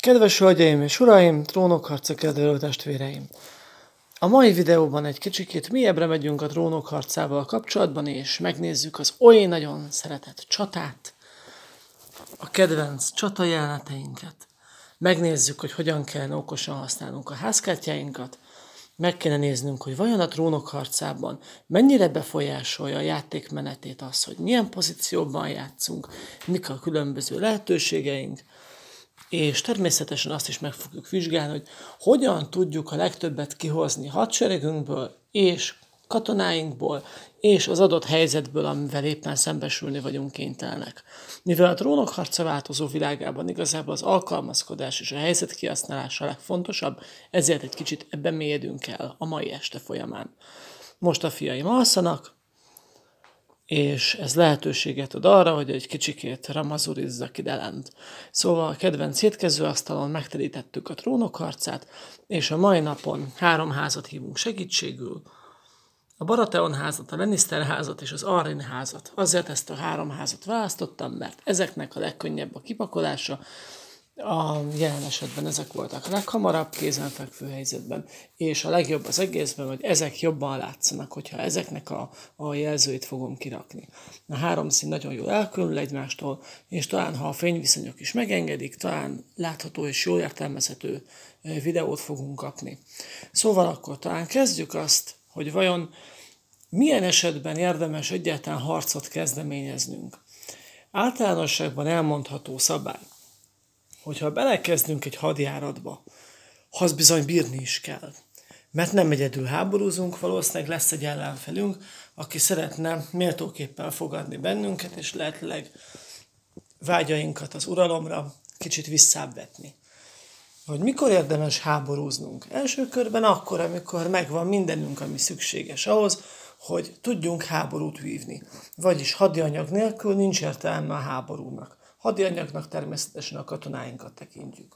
Kedves hölgyeim és uraim, trónokharca kedvelő testvéreim! A mai videóban egy kicsikét mélyebbre megyünk a trónokharcával kapcsolatban, és megnézzük az oly nagyon szeretett csatát, a kedvenc jeleneteinket. Megnézzük, hogy hogyan kell okosan használnunk a házkártyáinkat, meg kéne néznünk, hogy vajon a trónok harcában mennyire befolyásolja a játék menetét az, hogy milyen pozícióban játszunk, mik a különböző lehetőségeink, és természetesen azt is meg fogjuk vizsgálni, hogy hogyan tudjuk a legtöbbet kihozni hadseregünkből és katonáinkból, és az adott helyzetből, amivel éppen szembesülni vagyunk kénytelenek. Mivel a trónok harca változó világában igazából az alkalmazkodás és a helyzet kihasználása a legfontosabb, ezért egy kicsit ebben mélyedünk el a mai este folyamán. Most a fiaim alszanak, és ez lehetőséget ad arra, hogy egy kicsikét ramazurizza ki Delent. Szóval a kedvenc étkezőasztalon megterítettük a trónokharcát, és a mai napon három házat hívunk segítségül, a Baratheon házat, a Lannister házat és az Arryn házat. Azért ezt a három házat választottam, mert ezeknek a legkönnyebb a kipakolása, a jelen esetben ezek voltak a leghamarabb kézenfekvő helyzetben, és a legjobb az egészben, hogy ezek jobban látszanak, hogyha ezeknek a, a jelzőit fogom kirakni. A három szín nagyon jól elkülönül egymástól, és talán ha a fényviszonyok is megengedik, talán látható és jól értelmezhető eh, videót fogunk kapni. Szóval akkor talán kezdjük azt, hogy vajon milyen esetben érdemes egyáltalán harcot kezdeményeznünk. Általánosságban elmondható szabály hogyha belekezdünk egy hadjáratba, az bizony bírni is kell. Mert nem egyedül háborúzunk, valószínűleg lesz egy ellenfelünk, aki szeretne méltóképpen fogadni bennünket, és lehetőleg vágyainkat az uralomra kicsit visszábvetni. Hogy mikor érdemes háborúznunk? Első körben akkor, amikor megvan mindenünk, ami szükséges ahhoz, hogy tudjunk háborút vívni. Vagyis hadianyag nélkül nincs értelme a háborúnak anyagnak természetesen a katonáinkat tekintjük.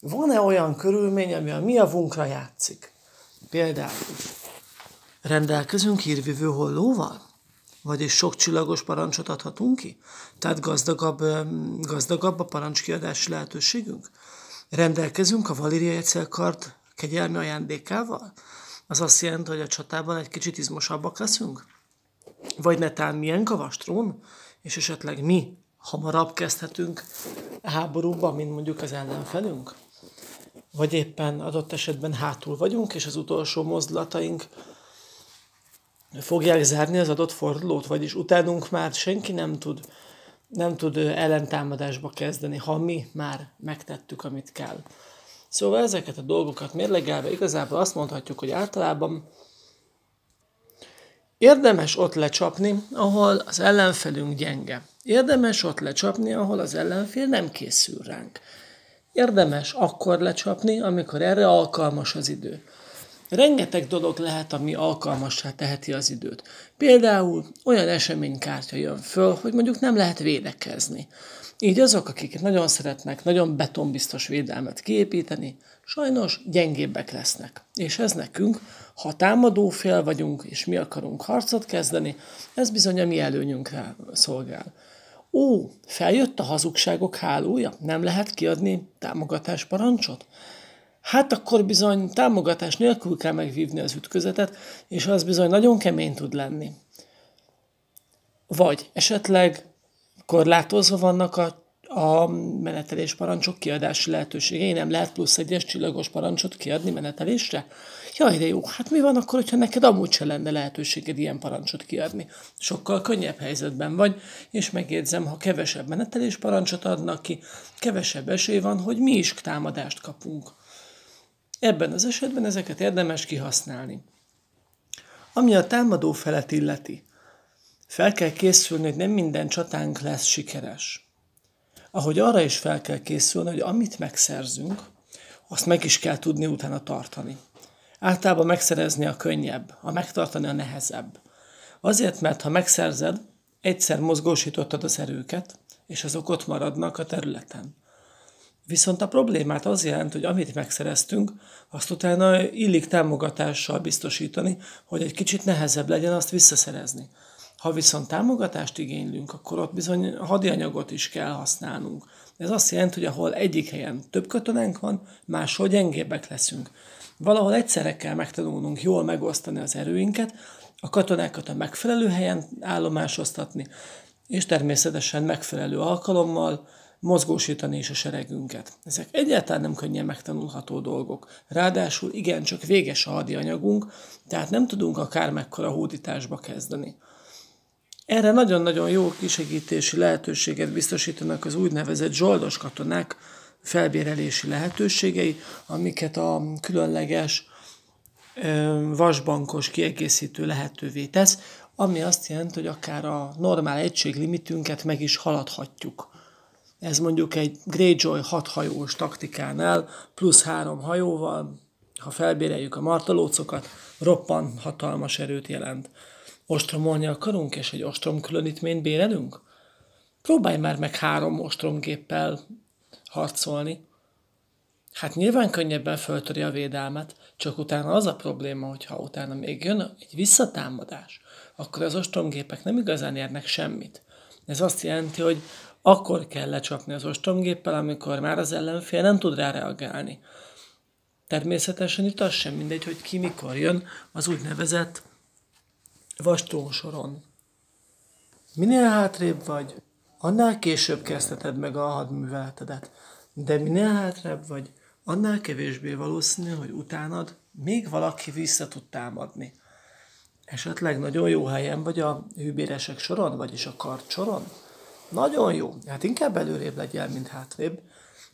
Van-e olyan körülmény, ami a mi javunkra játszik? Például rendelkezünk hírvívő hollóval? Vagyis sok csillagos parancsot adhatunk ki? Tehát gazdagabb, gazdagabb a parancskiadási lehetőségünk? Rendelkezünk a Valéria Ecelkard kegyelmi ajándékával? Az azt jelenti, hogy a csatában egy kicsit izmosabbak leszünk? Vagy netán milyen kavastrón, és esetleg mi hamarabb kezdhetünk háborúba, mint mondjuk az ellenfelünk? Vagy éppen adott esetben hátul vagyunk, és az utolsó mozdulataink fogják zárni az adott fordulót, vagyis utánunk már senki nem tud, nem tud ellentámadásba kezdeni, ha mi már megtettük, amit kell. Szóval ezeket a dolgokat mérlegelve igazából azt mondhatjuk, hogy általában érdemes ott lecsapni, ahol az ellenfelünk gyenge. Érdemes ott lecsapni, ahol az ellenfél nem készül ránk. Érdemes akkor lecsapni, amikor erre alkalmas az idő. Rengeteg dolog lehet, ami alkalmassá teheti az időt. Például olyan eseménykártya jön föl, hogy mondjuk nem lehet védekezni. Így azok, akik nagyon szeretnek nagyon betonbiztos védelmet kiépíteni, sajnos gyengébbek lesznek. És ez nekünk, ha támadó fél vagyunk, és mi akarunk harcot kezdeni, ez bizony a mi előnyünkre szolgál. Ó, feljött a hazugságok hálója, nem lehet kiadni támogatás parancsot Hát akkor bizony támogatás nélkül kell megvívni az ütközetet, és az bizony nagyon kemény tud lenni. Vagy esetleg korlátozva vannak a a menetelés parancsok kiadási lehetősége. én nem lehet plusz egyes csillagos parancsot kiadni menetelésre? Jaj, de jó, hát mi van akkor, hogyha neked amúgy se lenne lehetőséged ilyen parancsot kiadni? Sokkal könnyebb helyzetben vagy, és megjegyzem, ha kevesebb menetelés parancsot adnak ki, kevesebb esély van, hogy mi is támadást kapunk. Ebben az esetben ezeket érdemes kihasználni. Ami a támadó felet illeti, fel kell készülni, hogy nem minden csatánk lesz sikeres ahogy arra is fel kell készülni, hogy amit megszerzünk, azt meg is kell tudni utána tartani. Általában megszerezni a könnyebb, a megtartani a nehezebb. Azért, mert ha megszerzed, egyszer mozgósítottad az erőket, és azok ott maradnak a területen. Viszont a problémát az jelent, hogy amit megszereztünk, azt utána illik támogatással biztosítani, hogy egy kicsit nehezebb legyen azt visszaszerezni. Ha viszont támogatást igénylünk, akkor ott bizony hadianyagot is kell használnunk. Ez azt jelenti, hogy ahol egyik helyen több katonánk van, máshol gyengébbek leszünk. Valahol egyszerre kell megtanulnunk jól megosztani az erőinket, a katonákat a megfelelő helyen állomásoztatni, és természetesen megfelelő alkalommal mozgósítani is a seregünket. Ezek egyáltalán nem könnyen megtanulható dolgok. Ráadásul igencsak véges a hadianyagunk, tehát nem tudunk akár mekkora hódításba kezdeni. Erre nagyon-nagyon jó kisegítési lehetőséget biztosítanak az úgynevezett zsoldos katonák felbérelési lehetőségei, amiket a különleges vasbankos kiegészítő lehetővé tesz, ami azt jelenti, hogy akár a normál egységlimitünket limitünket meg is haladhatjuk. Ez mondjuk egy Greyjoy hajós taktikánál plusz három hajóval, ha felbéreljük a martalócokat, roppant hatalmas erőt jelent ostromolni akarunk, és egy ostrom különítményt bérelünk? Próbálj már meg három ostromgéppel harcolni. Hát nyilván könnyebben föltöri a védelmet, csak utána az a probléma, hogy ha utána még jön egy visszatámadás, akkor az ostromgépek nem igazán érnek semmit. Ez azt jelenti, hogy akkor kell lecsapni az ostromgéppel, amikor már az ellenfél nem tud rá reagálni. Természetesen itt az sem mindegy, hogy ki mikor jön az úgynevezett vastón soron. Minél hátrébb vagy, annál később kezdheted meg a hadműveletedet, de minél hátrébb vagy, annál kevésbé valószínű, hogy utánad még valaki vissza tud támadni. Esetleg nagyon jó helyen vagy a hűbéresek soron, vagyis a kart soron? Nagyon jó, hát inkább előrébb legyél, mint hátrébb,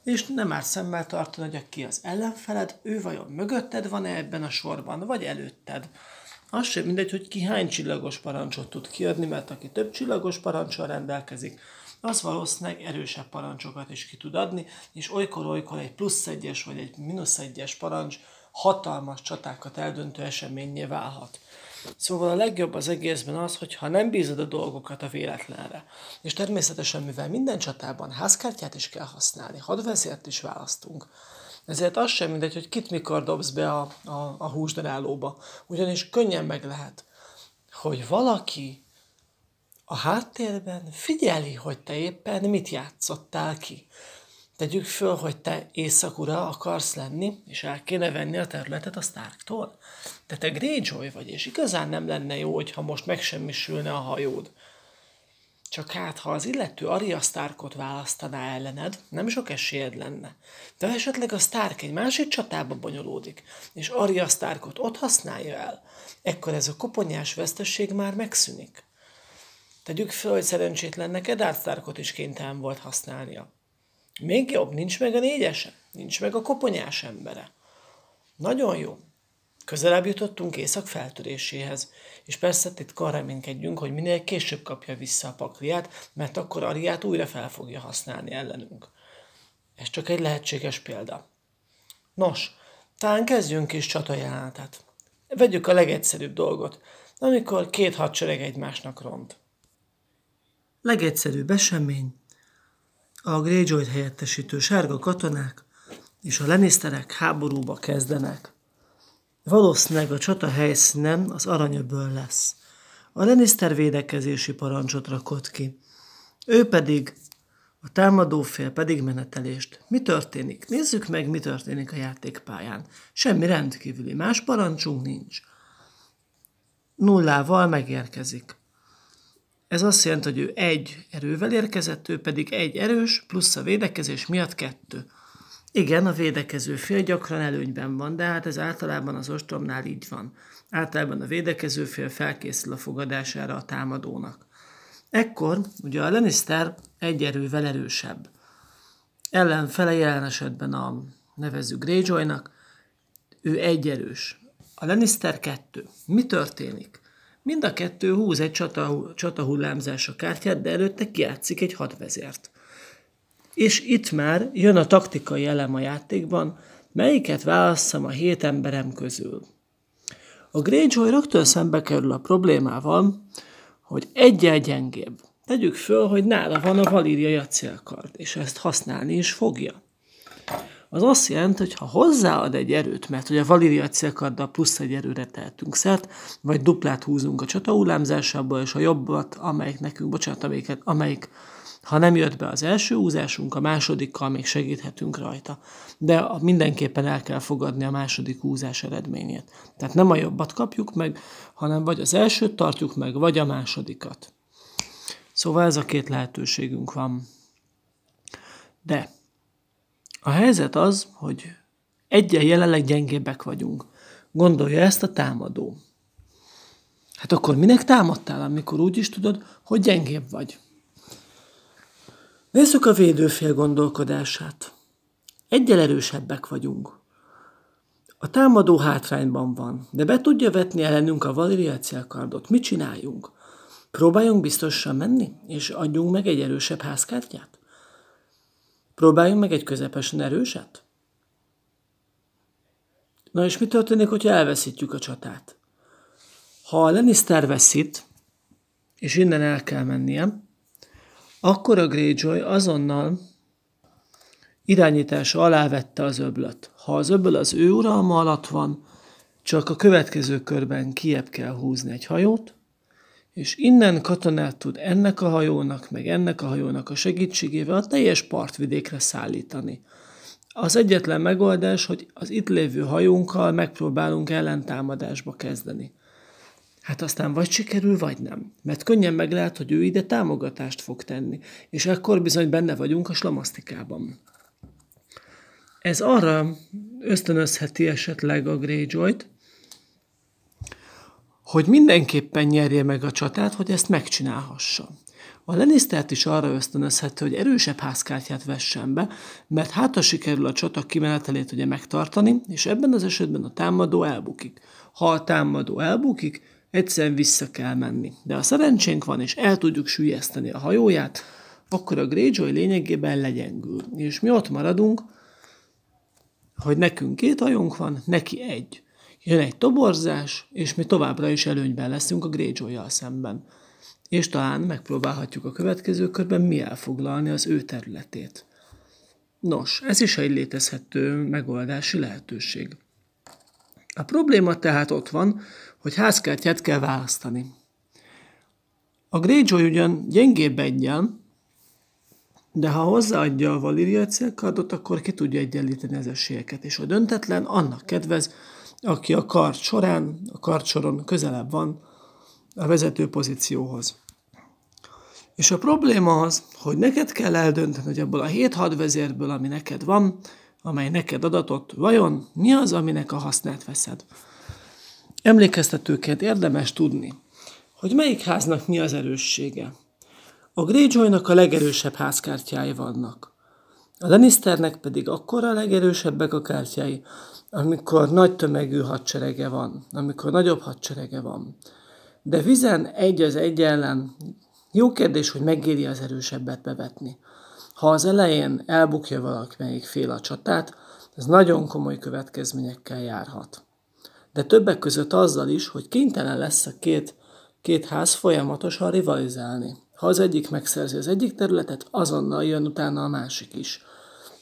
és nem árt szemmel tartani, hogy ki az ellenfeled, ő vajon mögötted van-e ebben a sorban, vagy előtted. Az sem mindegy, hogy ki hány csillagos parancsot tud kiadni, mert aki több csillagos parancsal rendelkezik, az valószínűleg erősebb parancsokat is ki tud adni, és olykor-olykor egy plusz egyes vagy egy mínusz egyes parancs hatalmas csatákat eldöntő eseményé válhat. Szóval a legjobb az egészben az, hogyha nem bízod a dolgokat a véletlenre. És természetesen, mivel minden csatában házkártyát is kell használni, hadvezért is választunk, ezért az sem mindegy, hogy kit mikor dobsz be a, a, a húsdarálóba. Ugyanis könnyen meg lehet, hogy valaki a háttérben figyeli, hogy te éppen mit játszottál ki. Tegyük föl, hogy te éjszakura akarsz lenni, és el kéne venni a területet a Starktól. De te Greyjoy vagy, és igazán nem lenne jó, hogyha most megsemmisülne a hajód. Csak hát, ha az illető Arya Starkot választaná ellened, nem sok esélyed lenne. De ha esetleg a Stark egy másik csatába bonyolódik, és Arya Starkot ott használja el, ekkor ez a koponyás vesztesség már megszűnik. Tegyük fel, hogy szerencsétlennek Eddard Starkot is kénytelen volt használnia. Még jobb, nincs meg a négyese, nincs meg a koponyás embere. Nagyon jó, Közelebb jutottunk észak feltöréséhez, és persze titkon reménykedjünk, hogy minél később kapja vissza a pakliát, mert akkor Ariát újra fel fogja használni ellenünk. Ez csak egy lehetséges példa. Nos, talán kezdjünk is csatajelenetet. Vegyük a legegyszerűbb dolgot, amikor két hadsereg egymásnak ront. Legegyszerűbb esemény. A greyjoy helyettesítő sárga katonák és a Lannisterek háborúba kezdenek. Valószínűleg a csata helyszínen az aranyöböl lesz. A Lannister védekezési parancsot rakott ki. Ő pedig, a támadó fél pedig menetelést. Mi történik? Nézzük meg, mi történik a játékpályán. Semmi rendkívüli, más parancsunk nincs. Nullával megérkezik. Ez azt jelenti, hogy ő egy erővel érkezett, ő pedig egy erős, plusz a védekezés miatt kettő. Igen, a védekező fél gyakran előnyben van, de hát ez általában az ostromnál így van. Általában a védekező fél felkészül a fogadására a támadónak. Ekkor ugye a Lannister egy erővel erősebb. Ellenfele jelen esetben a nevező Greyjoynak, ő egy erős. A Lannister kettő. Mi történik? Mind a kettő húz egy csata, csata hullámzása kártyát, de előtte kiátszik egy hadvezért. És itt már jön a taktikai elem a játékban, melyiket válasszam a hét emberem közül. A Greyjoy rögtön szembe kerül a problémával, hogy egyel gyengébb. Tegyük föl, hogy nála van a valíriai acélkard, és ezt használni is fogja. Az azt jelenti, hogy ha hozzáad egy erőt, mert hogy a Valíria célkarddal plusz egy erőre tehetünk szert, vagy duplát húzunk a csatahullámzásából, és a jobbat, amelyik nekünk, bocsánat, amelyiket, amelyik ha nem jött be az első húzásunk, a másodikkal még segíthetünk rajta. De mindenképpen el kell fogadni a második húzás eredményét. Tehát nem a jobbat kapjuk meg, hanem vagy az elsőt tartjuk meg, vagy a másodikat. Szóval ez a két lehetőségünk van. De a helyzet az, hogy egyen jelenleg gyengébbek vagyunk. Gondolja ezt a támadó. Hát akkor minek támadtál, amikor úgy is tudod, hogy gyengébb vagy? Nézzük a védőfél gondolkodását. Egyel erősebbek vagyunk. A támadó hátrányban van, de be tudja vetni ellenünk a Valéria célkardot. Mit csináljunk? Próbáljunk biztosan menni, és adjunk meg egy erősebb házkártyát? Próbáljunk meg egy közepesen erőset? Na és mi történik, hogyha elveszítjük a csatát? Ha a Lannister veszít, és innen el kell mennie, akkor a Greyjoy azonnal irányítása alá vette az öblöt. Ha az öböl az ő uralma alatt van, csak a következő körben kiebb kell húzni egy hajót, és innen katonát tud ennek a hajónak, meg ennek a hajónak a segítségével a teljes partvidékre szállítani. Az egyetlen megoldás, hogy az itt lévő hajónkkal megpróbálunk ellentámadásba kezdeni. Hát aztán vagy sikerül, vagy nem. Mert könnyen meg lehet, hogy ő ide támogatást fog tenni, és akkor bizony benne vagyunk a slamasztikában. Ez arra ösztönözheti esetleg a greyjoy hogy mindenképpen nyerje meg a csatát, hogy ezt megcsinálhassa. A Lannistert is arra ösztönözhet, hogy erősebb házkártyát vessen be, mert hát ha sikerül a csata kimenetelét ugye megtartani, és ebben az esetben a támadó elbukik. Ha a támadó elbukik, egyszerűen vissza kell menni. De ha szerencsénk van, és el tudjuk sűjeszteni a hajóját, akkor a Greyjoy lényegében legyengül. És mi ott maradunk, hogy nekünk két hajónk van, neki egy. Jön egy toborzás, és mi továbbra is előnyben leszünk a greyjoy szemben. És talán megpróbálhatjuk a következő körben mi elfoglalni az ő területét. Nos, ez is egy létezhető megoldási lehetőség. A probléma tehát ott van, hogy házkertját kell választani. A Greyjoy ugyan gyengébb egyen, de ha hozzáadja a Valiria célkardot, akkor ki tudja egyenlíteni az esélyeket, és a döntetlen annak kedvez, aki a kard során, a kard soron közelebb van a vezető pozícióhoz. És a probléma az, hogy neked kell eldönteni, hogy ebből a hét hadvezérből, ami neked van, amely neked adatot, vajon mi az, aminek a hasznát veszed. Emlékeztetőként érdemes tudni, hogy melyik háznak mi az erőssége. A Greyjoynak a legerősebb házkártyái vannak. A Lannisternek pedig akkor a legerősebbek a kártyái, amikor nagy tömegű hadserege van, amikor nagyobb hadserege van. De vizen egy az egy ellen jó kérdés, hogy megéri az erősebbet bevetni. Ha az elején elbukja valaki melyik fél a csatát, ez nagyon komoly következményekkel járhat de többek között azzal is, hogy kénytelen lesz a két, két ház folyamatosan rivalizálni. Ha az egyik megszerzi az egyik területet, azonnal jön utána a másik is.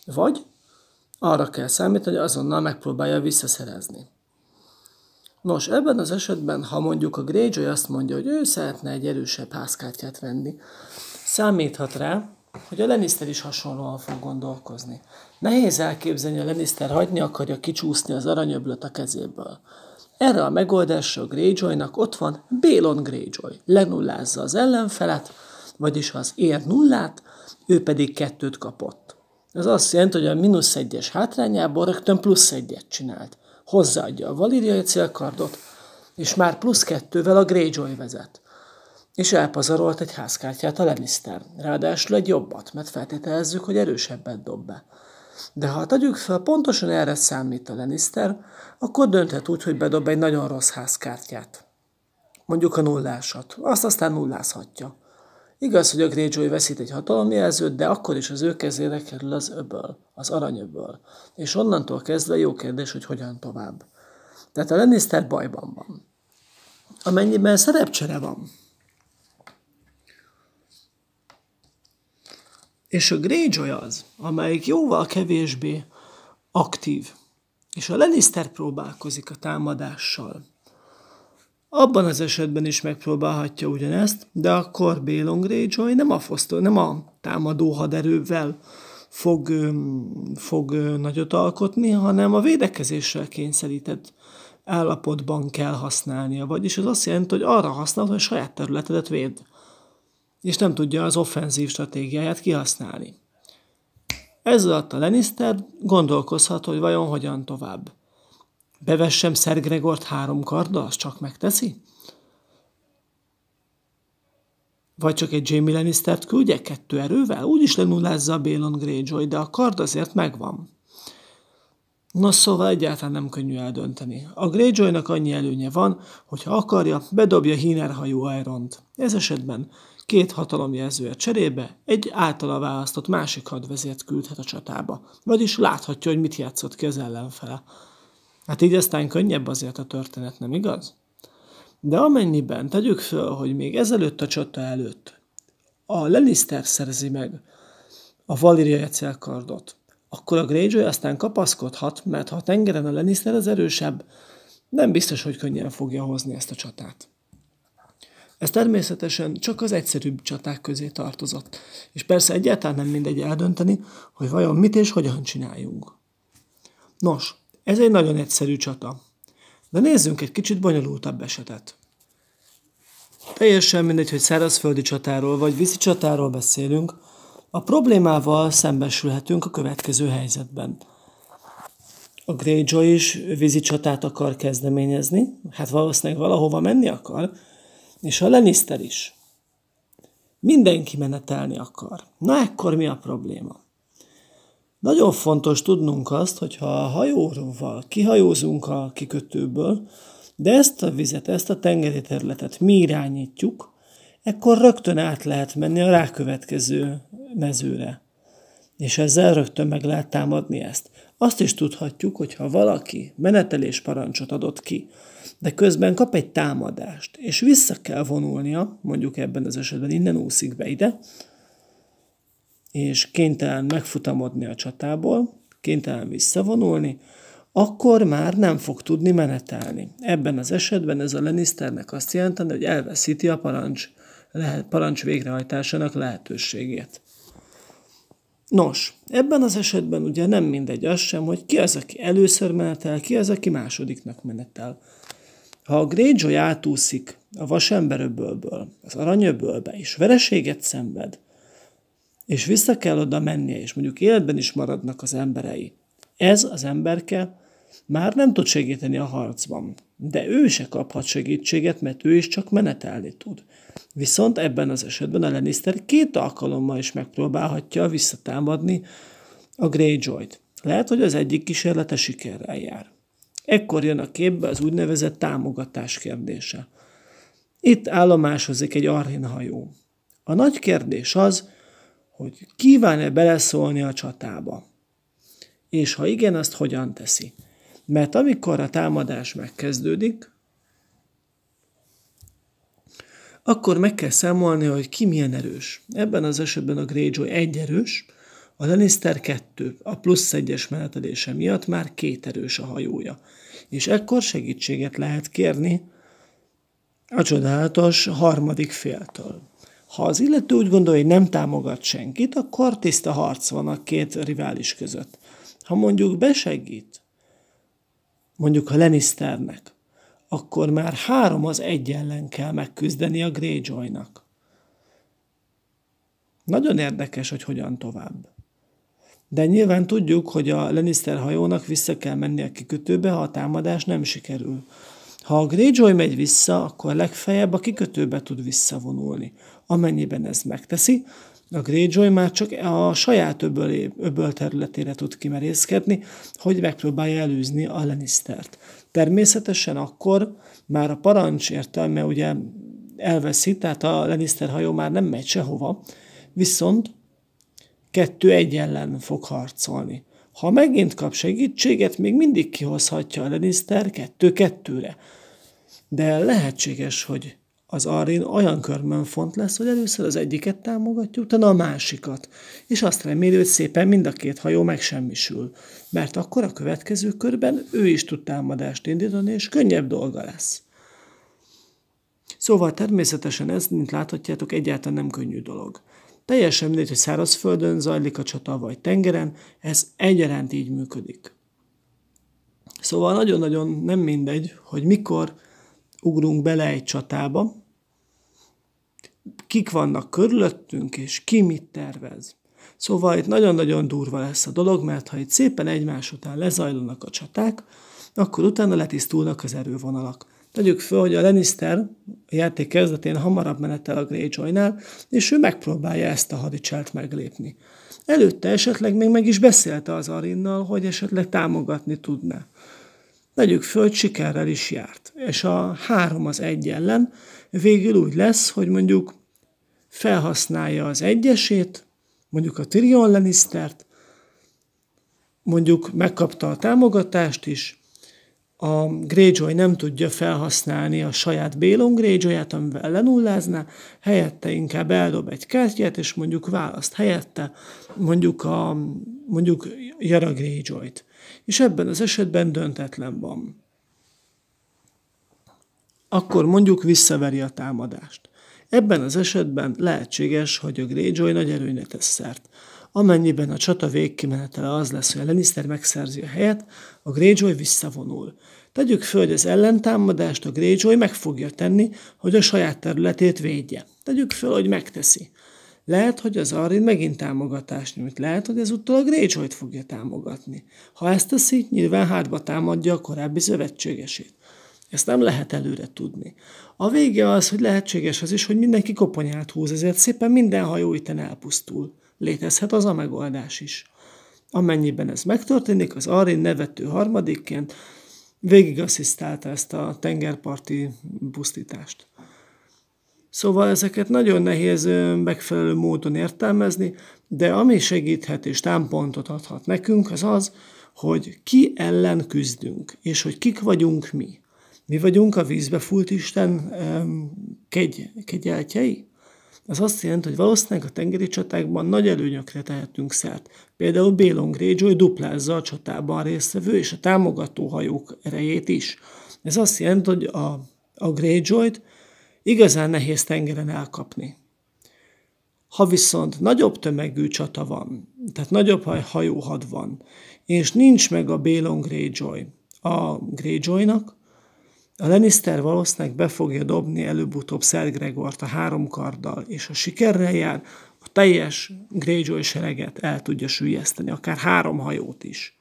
Vagy arra kell számítani, hogy azonnal megpróbálja visszaszerezni. Nos, ebben az esetben, ha mondjuk a Greyjoy azt mondja, hogy ő szeretne egy erősebb házkártyát venni, számíthat rá, hogy a Lannister is hasonlóan fog gondolkozni. Nehéz elképzelni, hogy a Lannister hagyni akarja kicsúszni az aranyöblöt a kezéből. Erre a megoldásra Greyjoynak ott van Bélon Greyjoy. Lenullázza az ellenfelet, vagyis az ér nullát, ő pedig kettőt kapott. Ez azt jelenti, hogy a mínusz egyes hátrányából rögtön plusz egyet csinált. Hozzáadja a valíriai célkardot, és már plusz kettővel a Greyjoy vezet. És elpazarolt egy házkártyát a Lannister. Ráadásul egy jobbat, mert feltételezzük, hogy erősebbet dob be. De ha tegyük fel, pontosan erre számít a Lannister, akkor dönthet úgy, hogy bedob egy nagyon rossz házkártyát. Mondjuk a nullásat. Azt aztán nullázhatja. Igaz, hogy a Greyjoy veszít egy hatalomjelzőt, de akkor is az ő kezére kerül az öböl, az aranyöböl. És onnantól kezdve jó kérdés, hogy hogyan tovább. Tehát a Lannister bajban van. Amennyiben szerepcsere van, És a Greyjoy az, amelyik jóval kevésbé aktív. És a Lannister próbálkozik a támadással. Abban az esetben is megpróbálhatja ugyanezt, de akkor Bélon Greyjoy nem a, fosztó, nem a támadó haderővel fog, fog nagyot alkotni, hanem a védekezéssel kényszerített állapotban kell használnia. Vagyis ez azt jelenti, hogy arra használod, hogy saját területedet véd és nem tudja az offenzív stratégiáját kihasználni. Ez alatt a Lannister gondolkozhat, hogy vajon hogyan tovább. Bevessem Sir Gregort három karda, az csak megteszi? Vagy csak egy Jamie Lannistert küldje kettő erővel? is lenullázza a Bélon Greyjoy, de a kard azért megvan. Nos, szóval egyáltalán nem könnyű eldönteni. A Greyjoynak annyi előnye van, hogy ha akarja, bedobja Hiner hajó Iront. Ez esetben két hatalomjelzőért cserébe egy általa választott másik hadvezért küldhet a csatába. Vagyis láthatja, hogy mit játszott ki az ellenfele. Hát így aztán könnyebb azért a történet, nem igaz? De amennyiben tegyük föl, hogy még ezelőtt a csata előtt a Lannister szerzi meg a Valyria célkardot, akkor a Greyjoy aztán kapaszkodhat, mert ha a tengeren a Lannister az erősebb, nem biztos, hogy könnyen fogja hozni ezt a csatát. Ez természetesen csak az egyszerűbb csaták közé tartozott. És persze egyáltalán nem mindegy eldönteni, hogy vajon mit és hogyan csináljunk. Nos, ez egy nagyon egyszerű csata. De nézzünk egy kicsit bonyolultabb esetet. Teljesen mindegy, hogy szárazföldi csatáról vagy vízi csatáról beszélünk, a problémával szembesülhetünk a következő helyzetben. A Greyjoy is vízi csatát akar kezdeményezni, hát valószínűleg valahova menni akar, és a Lannister is. Mindenki menetelni akar. Na ekkor mi a probléma? Nagyon fontos tudnunk azt, hogy ha a hajóval kihajózunk a kikötőből, de ezt a vizet, ezt a tengeri területet mi irányítjuk, ekkor rögtön át lehet menni a rákövetkező mezőre. És ezzel rögtön meg lehet támadni ezt. Azt is tudhatjuk, hogy ha valaki menetelés parancsot adott ki, de közben kap egy támadást, és vissza kell vonulnia, mondjuk ebben az esetben innen úszik be ide, és kénytelen megfutamodni a csatából, kénytelen visszavonulni, akkor már nem fog tudni menetelni. Ebben az esetben ez a Lannisternek azt jelenteni, hogy elveszíti a parancs, lehet, parancs végrehajtásának lehetőségét. Nos, ebben az esetben ugye nem mindegy az sem, hogy ki az, aki először menetel, ki az, aki másodiknak menetel. Ha a Greyjoy átúszik a vasemberöbölből, az aranyöbölbe, és vereséget szenved, és vissza kell oda mennie, és mondjuk életben is maradnak az emberei, ez az emberke már nem tud segíteni a harcban, de ő se kaphat segítséget, mert ő is csak menetelni tud. Viszont ebben az esetben a Lannister két alkalommal is megpróbálhatja visszatámadni a Greyjoy-t. Lehet, hogy az egyik kísérlete sikerrel jár. Ekkor jön a képbe az úgynevezett támogatás kérdése. Itt állomásozik egy arhinhajó. A nagy kérdés az, hogy kíván-e beleszólni a csatába. És ha igen, azt hogyan teszi. Mert amikor a támadás megkezdődik, akkor meg kell számolni, hogy ki milyen erős. Ebben az esetben a Greyjoy egy erős, a Lannister 2 a plusz egyes menetelése miatt már két erős a hajója, és ekkor segítséget lehet kérni a csodálatos harmadik féltől. Ha az illető úgy gondolja, hogy nem támogat senkit, akkor tiszta harc van a két rivális között. Ha mondjuk besegít, mondjuk a Lannisternek, akkor már három az egy ellen kell megküzdeni a Greyjoynak. Nagyon érdekes, hogy hogyan tovább. De nyilván tudjuk, hogy a Lannister hajónak vissza kell menni a kikötőbe, ha a támadás nem sikerül. Ha a Greyjoy megy vissza, akkor legfeljebb a kikötőbe tud visszavonulni. Amennyiben ez megteszi, a Greyjoy már csak a saját öböl, öböl területére tud kimerészkedni, hogy megpróbálja előzni a Lannistert. Természetesen akkor már a parancs értelme ugye elveszi, tehát a Lannister hajó már nem megy sehova, viszont kettő egy ellen fog harcolni. Ha megint kap segítséget, még mindig kihozhatja a Lannister kettő-kettőre. De lehetséges, hogy az Arin olyan körben font lesz, hogy először az egyiket támogatja, utána a másikat, és azt reméli, hogy szépen mind a két hajó megsemmisül, mert akkor a következő körben ő is tud támadást indítani, és könnyebb dolga lesz. Szóval természetesen ez, mint láthatjátok, egyáltalán nem könnyű dolog. Teljesen mindegy, hogy szárazföldön zajlik a csata, vagy tengeren, ez egyaránt így működik. Szóval nagyon-nagyon nem mindegy, hogy mikor ugrunk bele egy csatába, kik vannak körülöttünk, és ki mit tervez. Szóval itt nagyon-nagyon durva lesz a dolog, mert ha itt szépen egymás után lezajlanak a csaták, akkor utána letisztulnak az erővonalak. Tegyük föl, hogy a Lannister a játék kezdetén hamarabb menetel a Greyjoy-nál, és ő megpróbálja ezt a hadicselt meglépni. Előtte esetleg még meg is beszélte az Arinnal, hogy esetleg támogatni tudná. Tegyük föl, hogy sikerrel is járt, és a három az egy ellen végül úgy lesz, hogy mondjuk felhasználja az egyesét, mondjuk a Tyrion Lannistert, mondjuk megkapta a támogatást is, a Greyjoy nem tudja felhasználni a saját Bélon greyjoy amivel lenullázná, helyette inkább eldob egy kártyát, és mondjuk választ helyette mondjuk, a, mondjuk Jara greyjoy És ebben az esetben döntetlen van. Akkor mondjuk visszaveri a támadást. Ebben az esetben lehetséges, hogy a Greyjoy nagy erőnyre tesz szert. Amennyiben a csata végkimenetele az lesz, hogy a Lannister megszerzi a helyet, a Greyjoy visszavonul. Tegyük föl, hogy az ellentámadást a Greyjoy meg fogja tenni, hogy a saját területét védje. Tegyük föl, hogy megteszi. Lehet, hogy az Arin megint támogatást nyújt, lehet, hogy ezúttal a Greyjoy-t fogja támogatni. Ha ezt teszi, nyilván hátba támadja a korábbi szövetségesét. Ezt nem lehet előre tudni. A vége az, hogy lehetséges az is, hogy mindenki koponyát húz, ezért szépen minden hajó itten elpusztul. Létezhet az a megoldás is. Amennyiben ez megtörténik, az Arin nevető harmadikként végig asszisztálta ezt a tengerparti pusztítást. Szóval ezeket nagyon nehéz megfelelő módon értelmezni, de ami segíthet és támpontot adhat nekünk, az az, hogy ki ellen küzdünk, és hogy kik vagyunk mi. Mi vagyunk a vízbe fúlt Isten kegy, kegyeltjei? Ez azt jelenti, hogy valószínűleg a tengeri csatákban nagy előnyökre tehetünk szert. Például Bélon Greyjoy duplázza a csatában résztvevő és a támogató hajók erejét is. Ez azt jelenti, hogy a, a Greyjoy-t igazán nehéz tengeren elkapni. Ha viszont nagyobb tömegű csata van, tehát nagyobb hajóhad van, és nincs meg a Bélon Greyjoy a Greyjoynak, a Lannister valószínűleg be fogja dobni előbb-utóbb Sir Gregort a három karddal, és ha sikerrel jár, a teljes Greyjoy sereget el tudja sűjeszteni, akár három hajót is.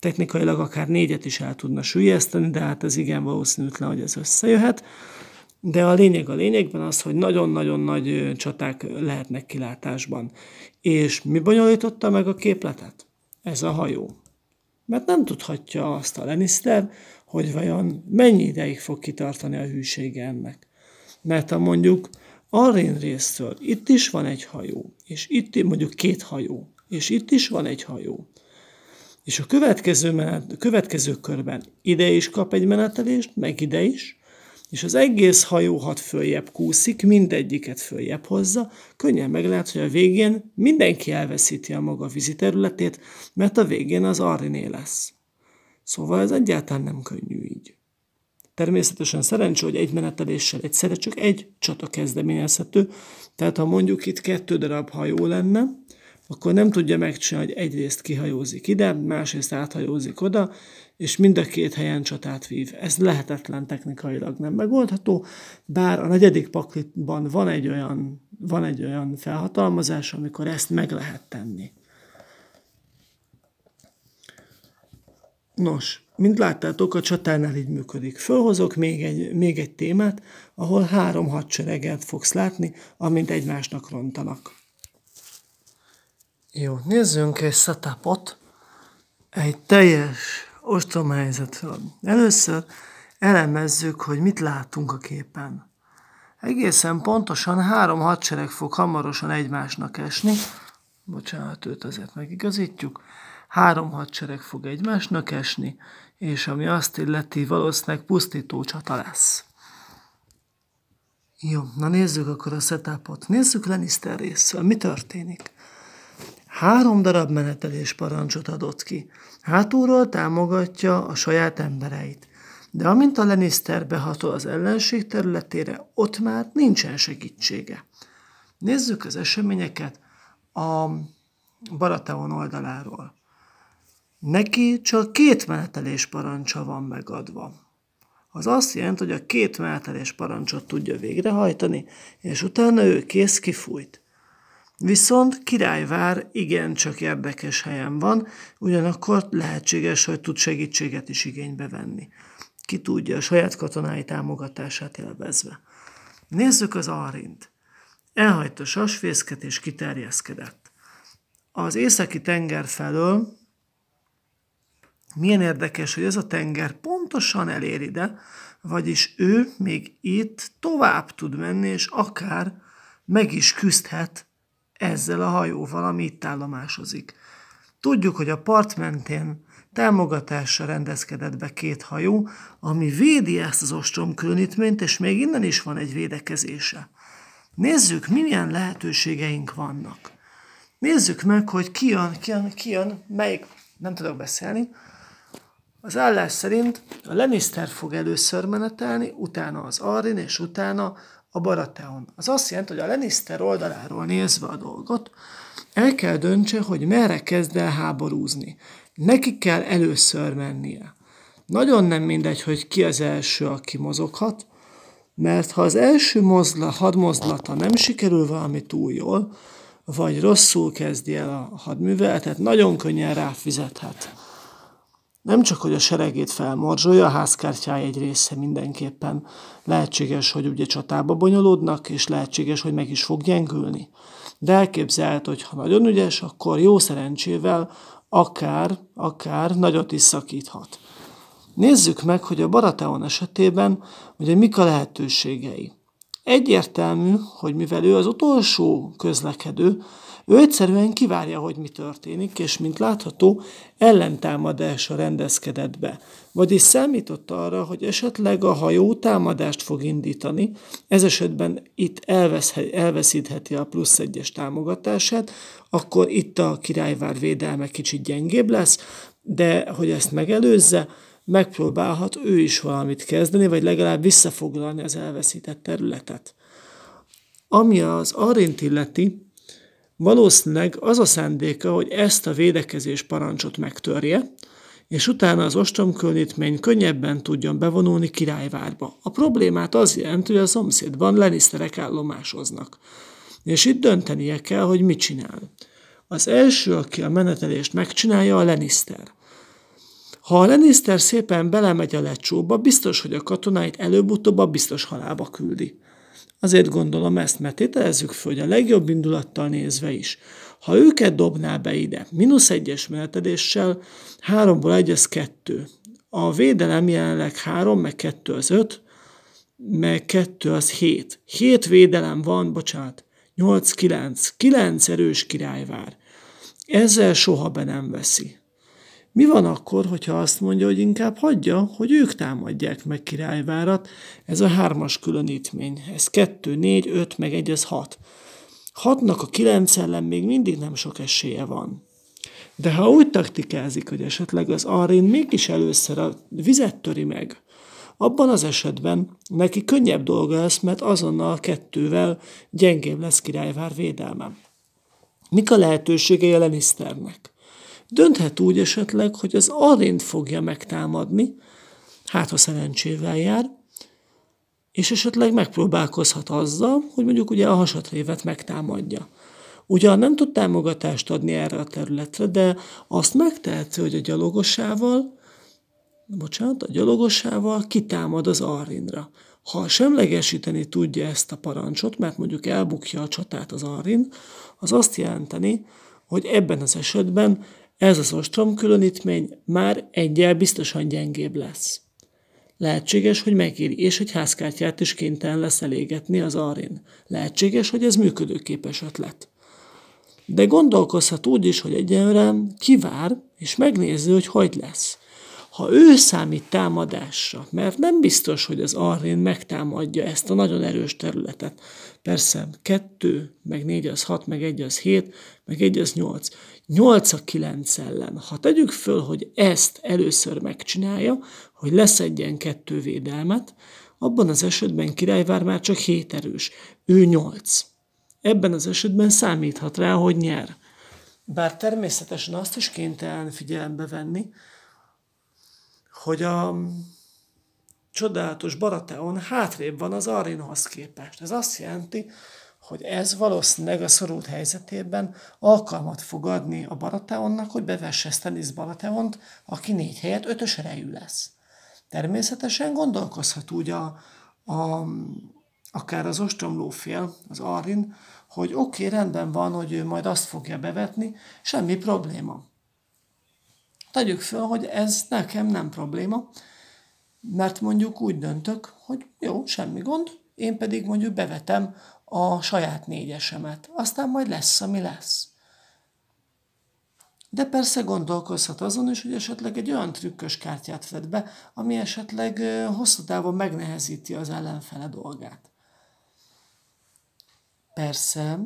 Technikailag akár négyet is el tudna sűjeszteni, de hát ez igen valószínűtlen, hogy ez összejöhet. De a lényeg a lényegben az, hogy nagyon-nagyon nagy csaták lehetnek kilátásban. És mi bonyolította meg a képletet? Ez a hajó. Mert nem tudhatja azt a Lannister, hogy vajon mennyi ideig fog kitartani a hűsége ennek. Mert ha mondjuk Arrén részről itt is van egy hajó, és itt mondjuk két hajó, és itt is van egy hajó, és a következő, menet, a következő körben ide is kap egy menetelést, meg ide is, és az egész hajó hat följebb kúszik, mindegyiket följebb hozza, könnyen meg lehet, hogy a végén mindenki elveszíti a maga víziterületét, mert a végén az Ariné lesz. Szóval ez egyáltalán nem könnyű így. Természetesen szerencsé, hogy egy meneteléssel egyszerre csak egy csata kezdeményezhető, tehát ha mondjuk itt kettő darab hajó lenne, akkor nem tudja megcsinálni, hogy egyrészt kihajózik ide, másrészt áthajózik oda, és mind a két helyen csatát vív. Ez lehetetlen technikailag nem megoldható, bár a negyedik paklitban van egy olyan, van egy olyan felhatalmazás, amikor ezt meg lehet tenni. Nos, mint láttátok, a csatánál így működik. Fölhozok még egy, még egy témát, ahol három hadsereget fogsz látni, amint egymásnak rontanak. Jó, nézzünk egy setupot, egy teljes ostromhelyzetről. Először elemezzük, hogy mit látunk a képen. Egészen pontosan három hadsereg fog hamarosan egymásnak esni, bocsánat, őt azért megigazítjuk, három hadsereg fog egymásnak esni, és ami azt illeti, valószínűleg pusztító csata lesz. Jó, na nézzük akkor a setupot. Nézzük Lannister részről, mi történik. Három darab menetelés parancsot adott ki. Hátulról támogatja a saját embereit. De amint a Lannister behatol az ellenség területére, ott már nincsen segítsége. Nézzük az eseményeket a Barateon oldaláról. Neki csak két menetelés parancsa van megadva. Az azt jelenti, hogy a két menetelés parancsot tudja végrehajtani, és utána ő kész kifújt. Viszont Királyvár igencsak érdekes helyen van, ugyanakkor lehetséges, hogy tud segítséget is igénybe venni. Ki tudja, a saját katonái támogatását élvezve. Nézzük az Arint. Elhagyta sasfészket és kiterjeszkedett. Az északi tenger felől milyen érdekes, hogy ez a tenger pontosan elér ide, vagyis ő még itt tovább tud menni, és akár meg is küzdhet ezzel a hajóval, ami itt állomásozik. Tudjuk, hogy a part mentén támogatásra rendezkedett be két hajó, ami védi ezt az ostrom különítményt, és még innen is van egy védekezése. Nézzük, milyen lehetőségeink vannak. Nézzük meg, hogy jön, ki jön, melyik, nem tudok beszélni, az állás szerint a Lannister fog először menetelni, utána az arin és utána a Baratheon. Az azt jelenti, hogy a Lannister oldaláról nézve a dolgot, el kell döntse, hogy merre kezd el háborúzni. Neki kell először mennie. Nagyon nem mindegy, hogy ki az első, aki mozoghat, mert ha az első mozla, hadmozlata nem sikerül valami túl jól, vagy rosszul kezdi el a hadműveletet, nagyon könnyen ráfizethet. Nem csak, hogy a seregét felmorzsolja, a házkártyája egy része mindenképpen lehetséges, hogy ugye csatába bonyolódnak, és lehetséges, hogy meg is fog gyengülni. De elképzelhet, hogy ha nagyon ügyes, akkor jó szerencsével akár, akár nagyot is szakíthat. Nézzük meg, hogy a Barateon esetében ugye mik a lehetőségei. Egyértelmű, hogy mivel ő az utolsó közlekedő, ő egyszerűen kivárja, hogy mi történik, és mint látható, ellentámadásra rendezkedett be. Vagyis számított arra, hogy esetleg a hajó támadást fog indítani, ez esetben itt elveszítheti a plusz egyes támogatását, akkor itt a királyvár védelme kicsit gyengébb lesz, de hogy ezt megelőzze, megpróbálhat ő is valamit kezdeni, vagy legalább visszafoglalni az elveszített területet. Ami az Arint illeti, Valószínűleg az a szándéka, hogy ezt a védekezés parancsot megtörje, és utána az ostromkörnyítmény könnyebben tudjon bevonulni királyvárba. A problémát az jelenti, hogy a szomszédban leniszterek állomásoznak. És itt döntenie kell, hogy mit csinál. Az első, aki a menetelést megcsinálja, a leniszter. Ha a Lannister szépen belemegy a lecsóba, biztos, hogy a katonáit előbb-utóbb a biztos halába küldi. Azért gondolom ezt, mert tételezzük föl, hogy a legjobb indulattal nézve is, ha őket dobná be ide, mínusz egyes meneteléssel, háromból egy, az kettő. A védelem jelenleg három, meg kettő az öt, meg kettő az hét. Hét védelem van, bocsánat, nyolc, kilenc, kilenc erős királyvár. Ezzel soha be nem veszi. Mi van akkor, hogyha azt mondja, hogy inkább hagyja, hogy ők támadják meg királyvárat? Ez a hármas különítmény. Ez kettő, négy, öt meg egy, ez hat. Hatnak a kilenc ellen még mindig nem sok esélye van. De ha úgy taktikázik, hogy esetleg az Arin mégis először a vizet töri meg, abban az esetben neki könnyebb dolga lesz, mert azonnal a kettővel gyengébb lesz királyvár védelme. Mik a lehetőségei a Lannisternek? Dönthet úgy esetleg, hogy az arént fogja megtámadni, hát ha szerencsével jár, és esetleg megpróbálkozhat azzal, hogy mondjuk ugye a hasatrévet megtámadja. Ugyan nem tud támogatást adni erre a területre, de azt megteheti, hogy a gyalogosával, bocsánat, a gyalogosával kitámad az arindra. Ha semlegesíteni tudja ezt a parancsot, mert mondjuk elbukja a csatát az arind, az azt jelenteni, hogy ebben az esetben ez az ostrom különítmény már egyel biztosan gyengébb lesz. Lehetséges, hogy megéri, és egy házkártyát is kénytelen lesz elégetni az arén. Lehetséges, hogy ez működőképes ötlet. De gondolkozhat úgy is, hogy egyenre kivár, és megnézi, hogy hogy lesz. Ha ő számít támadásra, mert nem biztos, hogy az arén megtámadja ezt a nagyon erős területet. Persze, kettő, meg négy az hat, meg egy az hét, meg egy az nyolc. 8 a 9 ellen. Ha tegyük föl, hogy ezt először megcsinálja, hogy leszedjen kettő védelmet, abban az esetben királyvár már csak 7 erős, ő 8. Ebben az esetben számíthat rá, hogy nyer. Bár természetesen azt is kénytelen figyelembe venni, hogy a csodálatos Barateon hátrébb van az Arinhoz képest. Ez azt jelenti, hogy ez valószínűleg a szorult helyzetében alkalmat fog adni a Balateonnak, hogy bevesse Stanis Balateont, aki négy helyet ötös erejű lesz. Természetesen gondolkozhat úgy a, a, akár az fél, az Arin, hogy oké, okay, rendben van, hogy ő majd azt fogja bevetni, semmi probléma. Tegyük föl, hogy ez nekem nem probléma, mert mondjuk úgy döntök, hogy jó, semmi gond, én pedig mondjuk bevetem a saját négyesemet. Aztán majd lesz, ami lesz. De persze gondolkozhat azon is, hogy esetleg egy olyan trükkös kártyát vett be, ami esetleg hosszú távon megnehezíti az ellenfele dolgát. Persze,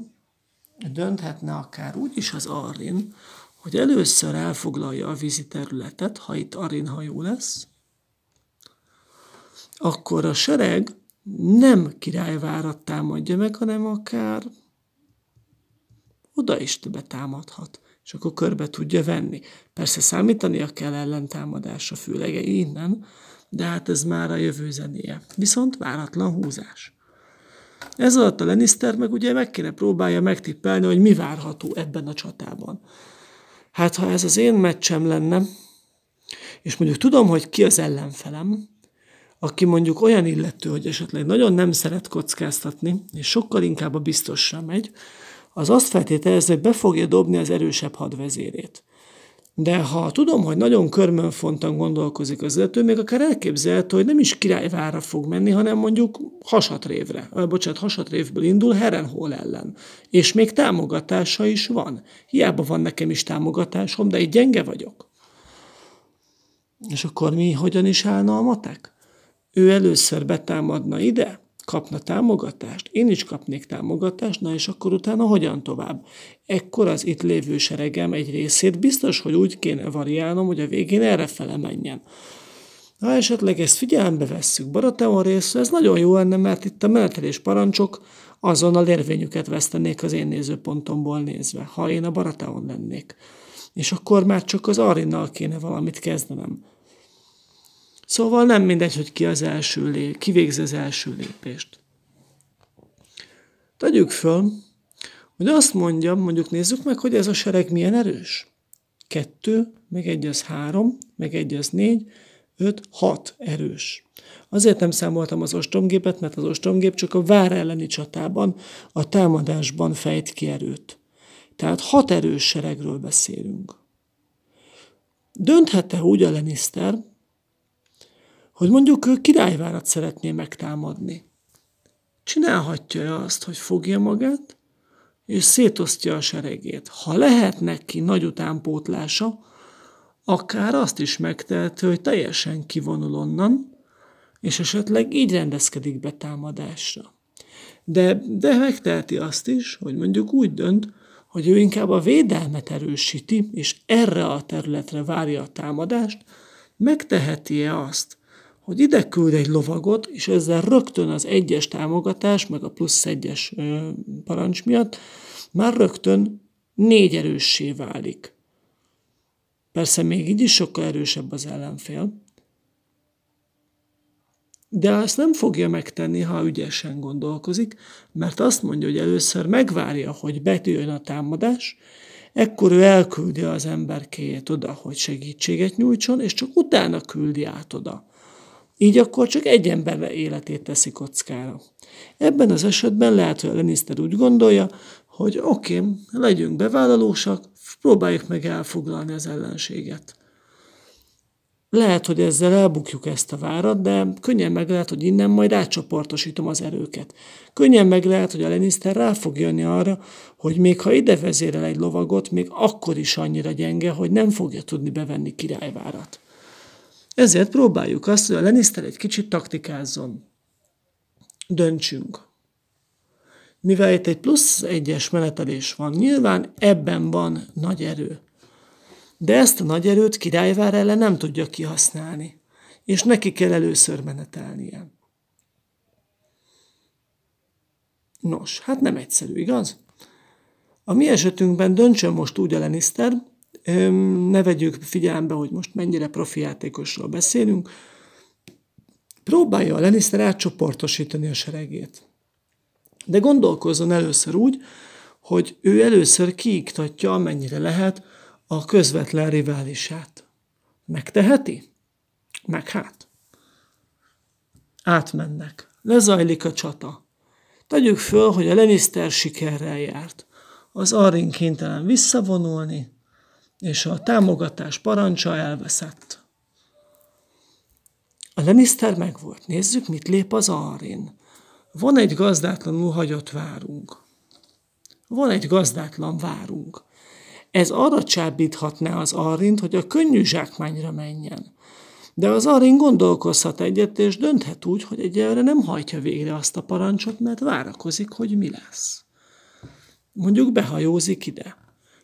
dönthetne akár úgy is az Arin, hogy először elfoglalja a vízi területet, ha itt Arin hajó lesz, akkor a sereg nem királyvárat támadja meg, hanem akár oda is többet támadhat, és akkor körbe tudja venni. Persze számítania kell ellentámadásra, főleg innen, de hát ez már a jövő zenéje. Viszont váratlan húzás. Ez alatt a Lannister meg ugye meg kéne próbálja megtippelni, hogy mi várható ebben a csatában. Hát ha ez az én meccsem lenne, és mondjuk tudom, hogy ki az ellenfelem, aki mondjuk olyan illető, hogy esetleg nagyon nem szeret kockáztatni, és sokkal inkább a biztosra megy, az azt feltételezze, hogy be fogja dobni az erősebb hadvezérét. De ha tudom, hogy nagyon körmönfontan gondolkozik az illető, még akár elképzelhető, hogy nem is királyvára fog menni, hanem mondjuk hasatrévre, vagy bocsánat, hasatrévből indul Herenhol ellen. És még támogatása is van. Hiába van nekem is támogatásom, de egy gyenge vagyok. És akkor mi hogyan is állna a matek? ő először betámadna ide, kapna támogatást, én is kapnék támogatást, na és akkor utána hogyan tovább? Ekkor az itt lévő seregem egy részét biztos, hogy úgy kéne variálnom, hogy a végén erre fele menjen. Ha esetleg ezt figyelembe vesszük Barateon részre, ez nagyon jó lenne, mert itt a menetelés parancsok azonnal érvényüket vesztenék az én nézőpontomból nézve, ha én a Barateon lennék. És akkor már csak az Arinnal kéne valamit kezdenem. Szóval nem mindegy, hogy ki az első lép, ki végzi az első lépést. Tegyük föl, hogy azt mondjam, mondjuk nézzük meg, hogy ez a sereg milyen erős. Kettő, meg egy az három, meg egy az négy, öt, hat erős. Azért nem számoltam az ostromgépet, mert az ostromgép csak a vár elleni csatában, a támadásban fejt ki erőt. Tehát hat erős seregről beszélünk. Dönthet-e úgy a Lannister, hogy mondjuk királyvárat szeretné megtámadni. Csinálhatja azt, hogy fogja magát, és szétosztja a seregét. Ha lehet neki nagy utánpótlása, akár azt is megteheti, hogy teljesen kivonul onnan, és esetleg így rendezkedik be támadásra. De, de megteheti azt is, hogy mondjuk úgy dönt, hogy ő inkább a védelmet erősíti, és erre a területre várja a támadást, megteheti-e azt, hogy ide küld egy lovagot, és ezzel rögtön az egyes támogatás, meg a plusz egyes parancs miatt már rögtön négy erőssé válik. Persze még így is sokkal erősebb az ellenfél, de ezt nem fogja megtenni, ha ügyesen gondolkozik, mert azt mondja, hogy először megvárja, hogy betűjön a támadás, ekkor ő elküldi az emberkéjét oda, hogy segítséget nyújtson, és csak utána küldi át oda. Így akkor csak egy ember életét teszi kockára. Ebben az esetben lehet, hogy a Lannister úgy gondolja, hogy oké, okay, legyünk bevállalósak, próbáljuk meg elfoglalni az ellenséget. Lehet, hogy ezzel elbukjuk ezt a várat, de könnyen meg lehet, hogy innen majd átcsoportosítom az erőket. Könnyen meg lehet, hogy a Lannister rá fog jönni arra, hogy még ha ide vezérel egy lovagot, még akkor is annyira gyenge, hogy nem fogja tudni bevenni királyvárat. Ezért próbáljuk azt, hogy a lenister egy kicsit taktikázzon. Döntsünk. Mivel itt egy plusz egyes menetelés van, nyilván ebben van nagy erő. De ezt a nagy erőt királyvár ellen nem tudja kihasználni, és neki kell először menetelnie. Nos, hát nem egyszerű, igaz? A mi esetünkben döntsön most úgy a Lannister, ne vegyük figyelembe, hogy most mennyire profi játékosról beszélünk, próbálja a Lannister átcsoportosítani a seregét. De gondolkozzon először úgy, hogy ő először kiiktatja, amennyire lehet, a közvetlen riválisát. Megteheti? Meg hát. Átmennek. Lezajlik a csata. Tegyük föl, hogy a Lannister sikerrel járt. Az Arin kénytelen visszavonulni, és a támogatás parancsa elveszett. A Lannister megvolt. Nézzük, mit lép az arin. Van egy gazdátlanul hagyott várunk. Van egy gazdátlan várunk. Ez arra csábíthatná az Arint, hogy a könnyű zsákmányra menjen. De az arin gondolkozhat egyet, és dönthet úgy, hogy egyelőre nem hajtja végre azt a parancsot, mert várakozik, hogy mi lesz. Mondjuk behajózik ide.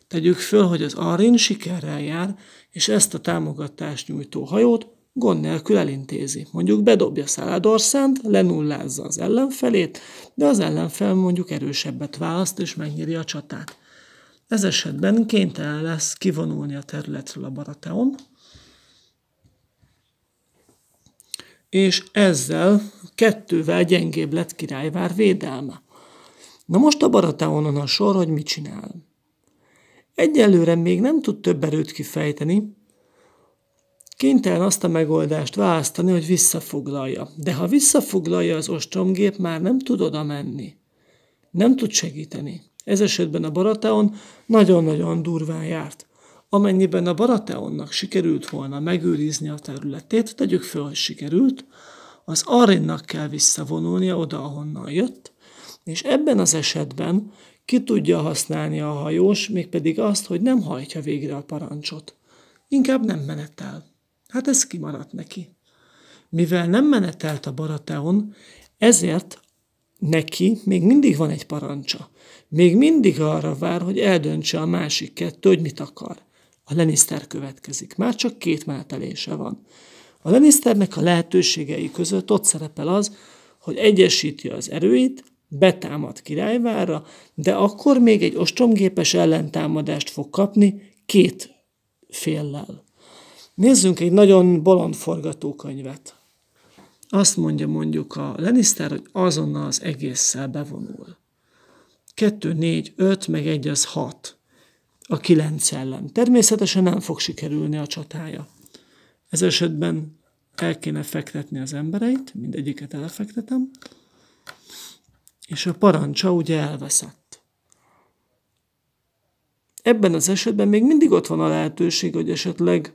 Tegyük föl, hogy az Arin sikerrel jár, és ezt a támogatást nyújtó hajót gond nélkül elintézi. Mondjuk bedobja Száládorszánt, lenullázza az ellenfelét, de az ellenfel mondjuk erősebbet választ és megnyírja a csatát. Ez esetben kénytelen lesz kivonulni a területről a Barateon, és ezzel kettővel gyengébb lett királyvár védelme. Na most a Barateonon a sor, hogy mit csinál. Egyelőre még nem tud több erőt kifejteni, Kénytelen azt a megoldást választani, hogy visszafoglalja. De ha visszafoglalja az ostromgép, már nem tud oda menni. Nem tud segíteni. Ez esetben a Barateon nagyon-nagyon durván járt. Amennyiben a Barateonnak sikerült volna megőrizni a területét, tegyük fel, hogy sikerült, az Arinnak kell visszavonulnia oda, ahonnan jött, és ebben az esetben ki tudja használni a hajós, mégpedig azt, hogy nem hajtja végre a parancsot. Inkább nem menetel. Hát ez kimaradt neki. Mivel nem menetelt a Barateon, ezért neki még mindig van egy parancsa. Még mindig arra vár, hogy eldöntse a másik kettő, hogy mit akar. A Lannister következik. Már csak két menetelése van. A Lannisternek a lehetőségei között ott szerepel az, hogy egyesíti az erőit, betámad Királyvárra, de akkor még egy ostromgépes ellentámadást fog kapni két féllel. Nézzünk egy nagyon bolond forgatókönyvet. Azt mondja mondjuk a Lenisztár, hogy azonnal az egésszel bevonul. 2, 4, 5, meg 1 az 6 a 9 ellen. Természetesen nem fog sikerülni a csatája. Ez esetben el kéne fektetni az embereit, mindegyiket elfektetem, és a parancsa ugye elveszett. Ebben az esetben még mindig ott van a lehetőség, hogy esetleg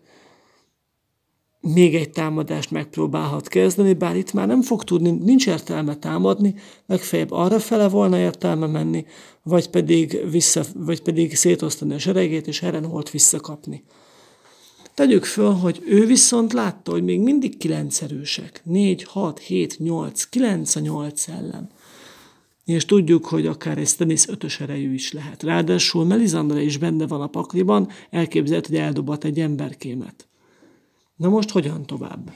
még egy támadást megpróbálhat kezdeni, bár itt már nem fog tudni, nincs értelme támadni, legfeljebb arra fele volna értelme menni, vagy pedig, vissza, vagy pedig szétosztani a seregét, és volt visszakapni. Tegyük föl, hogy ő viszont látta, hogy még mindig erősek. 4, 6, 7, 8, 9 a 8 ellen és tudjuk, hogy akár egy Stenis ötös erejű is lehet. Ráadásul Melizandra is benne van a pakliban, elképzelt, hogy eldobat egy emberkémet. Na most hogyan tovább?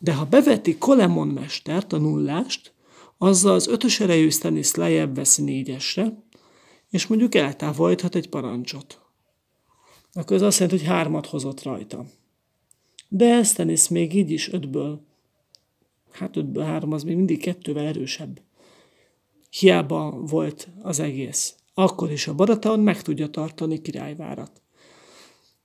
De ha beveti Kolemon mestert, a nullást, azzal az ötös erejű Stenis lejjebb vesz négyesre, és mondjuk eltávolíthat egy parancsot. Akkor ez azt jelenti, hogy hármat hozott rajta. De Stenis még így is ötből, hát ötből három az még mindig kettővel erősebb. Hiába volt az egész. Akkor is a Baratheon meg tudja tartani királyvárat.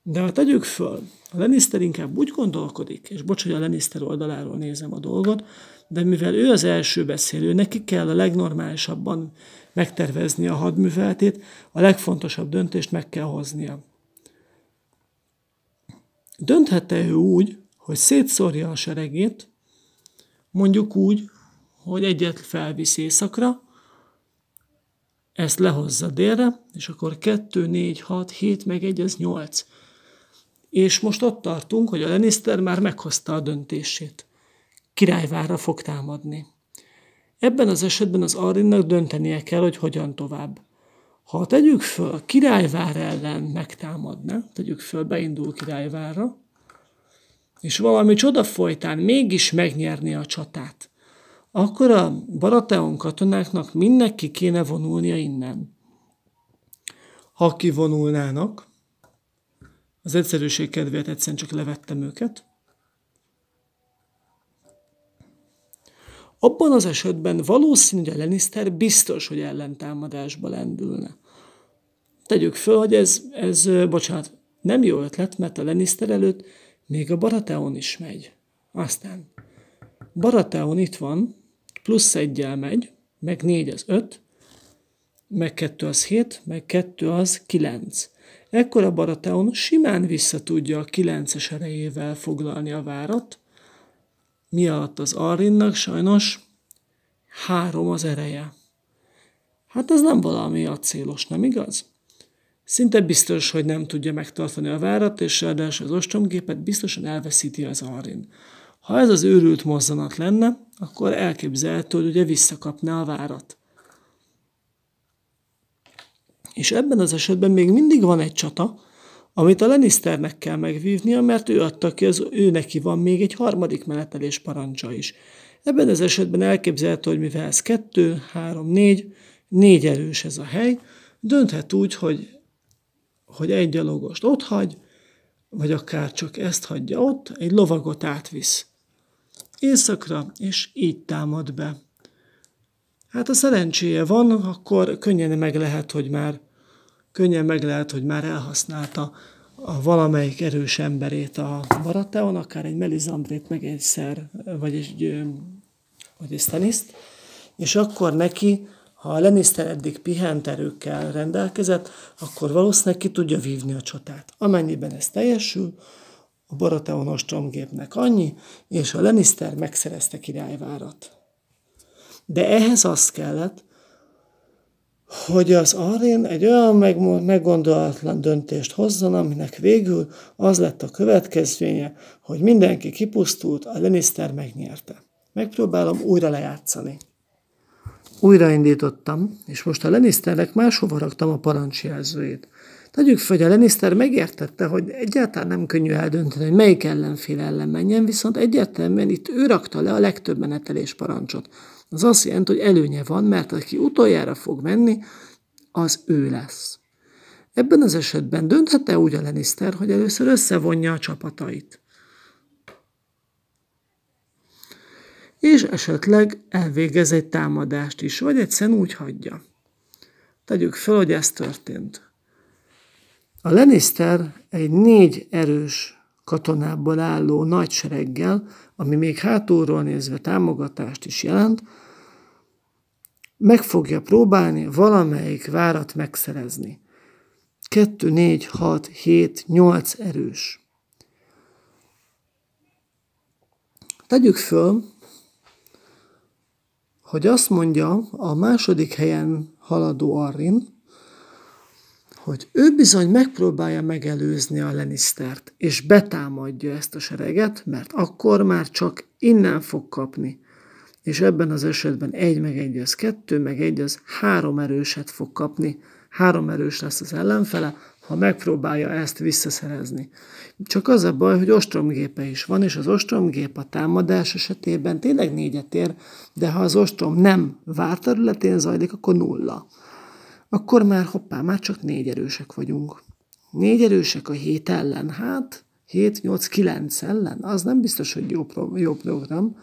De ha hát tegyük föl, a Lannister inkább úgy gondolkodik, és bocs, hogy a Lannister oldaláról nézem a dolgot, de mivel ő az első beszélő, neki kell a legnormálisabban megtervezni a hadműveletét, a legfontosabb döntést meg kell hoznia. Dönthette ő úgy, hogy szétszórja a seregét, mondjuk úgy, hogy egyet felvisz éjszakra, ezt lehozza délre, és akkor 2, 4, 6, 7, meg 1, ez 8. És most ott tartunk, hogy a Lannister már meghozta a döntését. Királyvára fog támadni. Ebben az esetben az Arrinnak döntenie kell, hogy hogyan tovább. Ha tegyük föl, királyvár ellen megtámadna, tegyük föl, beindul királyvára, és valami csoda folytán mégis megnyerni a csatát, akkor a Barateon katonáknak mindenki kéne vonulnia innen. Ha kivonulnának, az egyszerűség kedvéért egyszerűen csak levettem őket, Abban az esetben valószínű, hogy a Lannister biztos, hogy ellentámadásba lendülne. Tegyük föl, hogy ez, ez, bocsánat, nem jó ötlet, mert a Lannister előtt még a Barateon is megy. Aztán Barateon itt van, plusz egyel megy, meg négy az öt, meg kettő az hét, meg kettő az kilenc. Ekkor a Barateon simán vissza tudja a kilences erejével foglalni a várat, mi alatt az Arinnak sajnos három az ereje. Hát ez nem valami célos, nem igaz? Szinte biztos, hogy nem tudja megtartani a várat, és ráadásul az ostromgépet biztosan elveszíti az Arin. Ha ez az őrült mozzanat lenne, akkor elképzelhető, hogy ugye visszakapná a várat. És ebben az esetben még mindig van egy csata, amit a lenisternek kell megvívnia, mert ő adta ki, az ő neki van még egy harmadik menetelés parancsa is. Ebben az esetben elképzelhető, hogy mivel ez 2, 3, 4, 4 erős ez a hely, dönthet úgy, hogy, hogy egy gyalogost ott hagy, vagy akár csak ezt hagyja ott, egy lovagot átvisz éjszakra, és így támad be. Hát a szerencséje van, akkor könnyen meg lehet, hogy már könnyen meg lehet, hogy már elhasználta a valamelyik erős emberét a Barateon, akár egy Melizandrét, meg egy Szer, vagy egy, vagy egy Staniszt, és akkor neki, ha a Lannister eddig pihent erőkkel rendelkezett, akkor valószínűleg ki tudja vívni a csatát. Amennyiben ez teljesül, a Baratheon ostromgépnek annyi, és a Lannister megszerezte királyvárat. De ehhez az kellett, hogy az Arén egy olyan meg, meggondolatlan döntést hozzon, aminek végül az lett a következménye, hogy mindenki kipusztult, a Lannister megnyerte. Megpróbálom újra lejátszani. Újraindítottam, és most a Lannisternek máshova raktam a parancsjelzőjét. Tegyük fel, hogy a Lannister megértette, hogy egyáltalán nem könnyű eldönteni, hogy melyik ellenfél ellen menjen, viszont egyértelműen itt ő rakta le a legtöbb menetelés parancsot. Az azt jelenti, hogy előnye van, mert aki utoljára fog menni, az ő lesz. Ebben az esetben dönthette úgy a Lannister, hogy először összevonja a csapatait? És esetleg elvégez egy támadást is, vagy egyszerűen úgy hagyja. Tegyük fel, hogy ez történt. A Lannister egy négy erős katonából álló nagy sereggel, ami még hátulról nézve támogatást is jelent, meg fogja próbálni valamelyik várat megszerezni. 2, 4, 6, 7, 8 erős. Tegyük föl, hogy azt mondja a második helyen haladó Arrin, hogy ő bizony megpróbálja megelőzni a Lenisztert, és betámadja ezt a sereget, mert akkor már csak innen fog kapni. És ebben az esetben egy meg egy az kettő, meg egy az három erőset fog kapni. Három erős lesz az ellenfele, ha megpróbálja ezt visszaszerezni. Csak az a baj, hogy ostromgépe is van, és az ostromgép a támadás esetében tényleg négyet ér, de ha az ostrom nem vár területén zajlik, akkor nulla akkor már hoppá, már csak négy erősek vagyunk. Négy erősek a hét ellen, hát 7-8-9 ellen, az nem biztos, hogy jó, pro, jó program,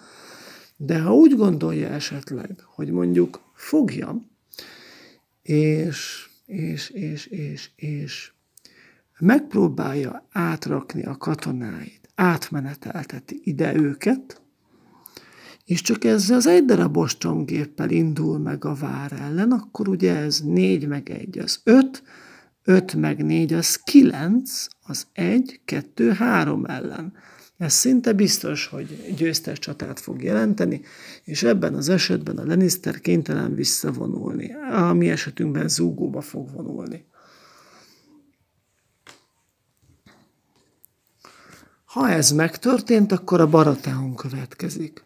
de ha úgy gondolja esetleg, hogy mondjuk fogja, és, és, és, és, és megpróbálja átrakni a katonáit, átmeneteltet ide őket, és csak ezzel az egy darab ostromgéppel indul meg a vár ellen, akkor ugye ez 4 meg 1 az 5, 5 meg 4 az 9, az 1, 2, 3 ellen. Ez szinte biztos, hogy győztes csatát fog jelenteni, és ebben az esetben a Lannister kénytelen visszavonulni, a mi esetünkben zúgóba fog vonulni. Ha ez megtörtént, akkor a Baratheon következik.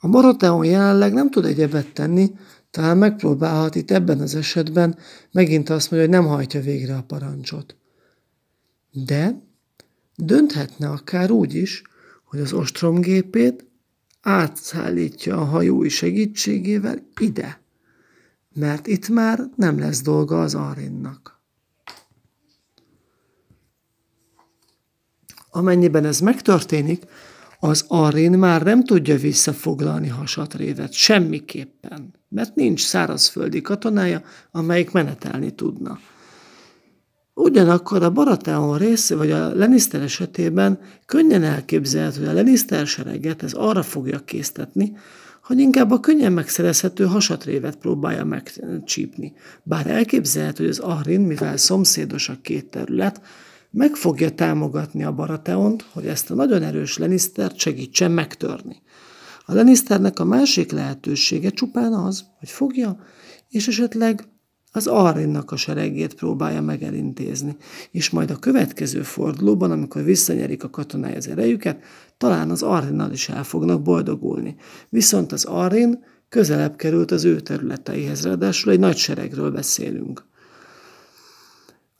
A Marateon jelenleg nem tud egyebet tenni, talán megpróbálhat itt ebben az esetben, megint azt mondja, hogy nem hajtja végre a parancsot. De dönthetne akár úgy is, hogy az ostromgépét átszállítja a hajói segítségével ide, mert itt már nem lesz dolga az Arinnak. Amennyiben ez megtörténik, az arén már nem tudja visszafoglalni hasatrévet, semmiképpen, mert nincs szárazföldi katonája, amelyik menetelni tudna. Ugyanakkor a Baratheon része, vagy a Lannister esetében könnyen elképzelhető, hogy a Lannister sereget ez arra fogja késztetni, hogy inkább a könnyen megszerezhető hasatrévet próbálja megcsípni. Bár elképzelhető, hogy az Arin, mivel szomszédos a két terület, meg fogja támogatni a Barateont, hogy ezt a nagyon erős Lenisztert segítsen megtörni. A Lannisternek a másik lehetősége csupán az, hogy fogja, és esetleg az Arrinnak a seregét próbálja megelintézni, és majd a következő fordulóban, amikor visszanyerik a katonái az erejüket, talán az Arrinnal is el fognak boldogulni. Viszont az Arrin közelebb került az ő területeihez, ráadásul egy nagy seregről beszélünk.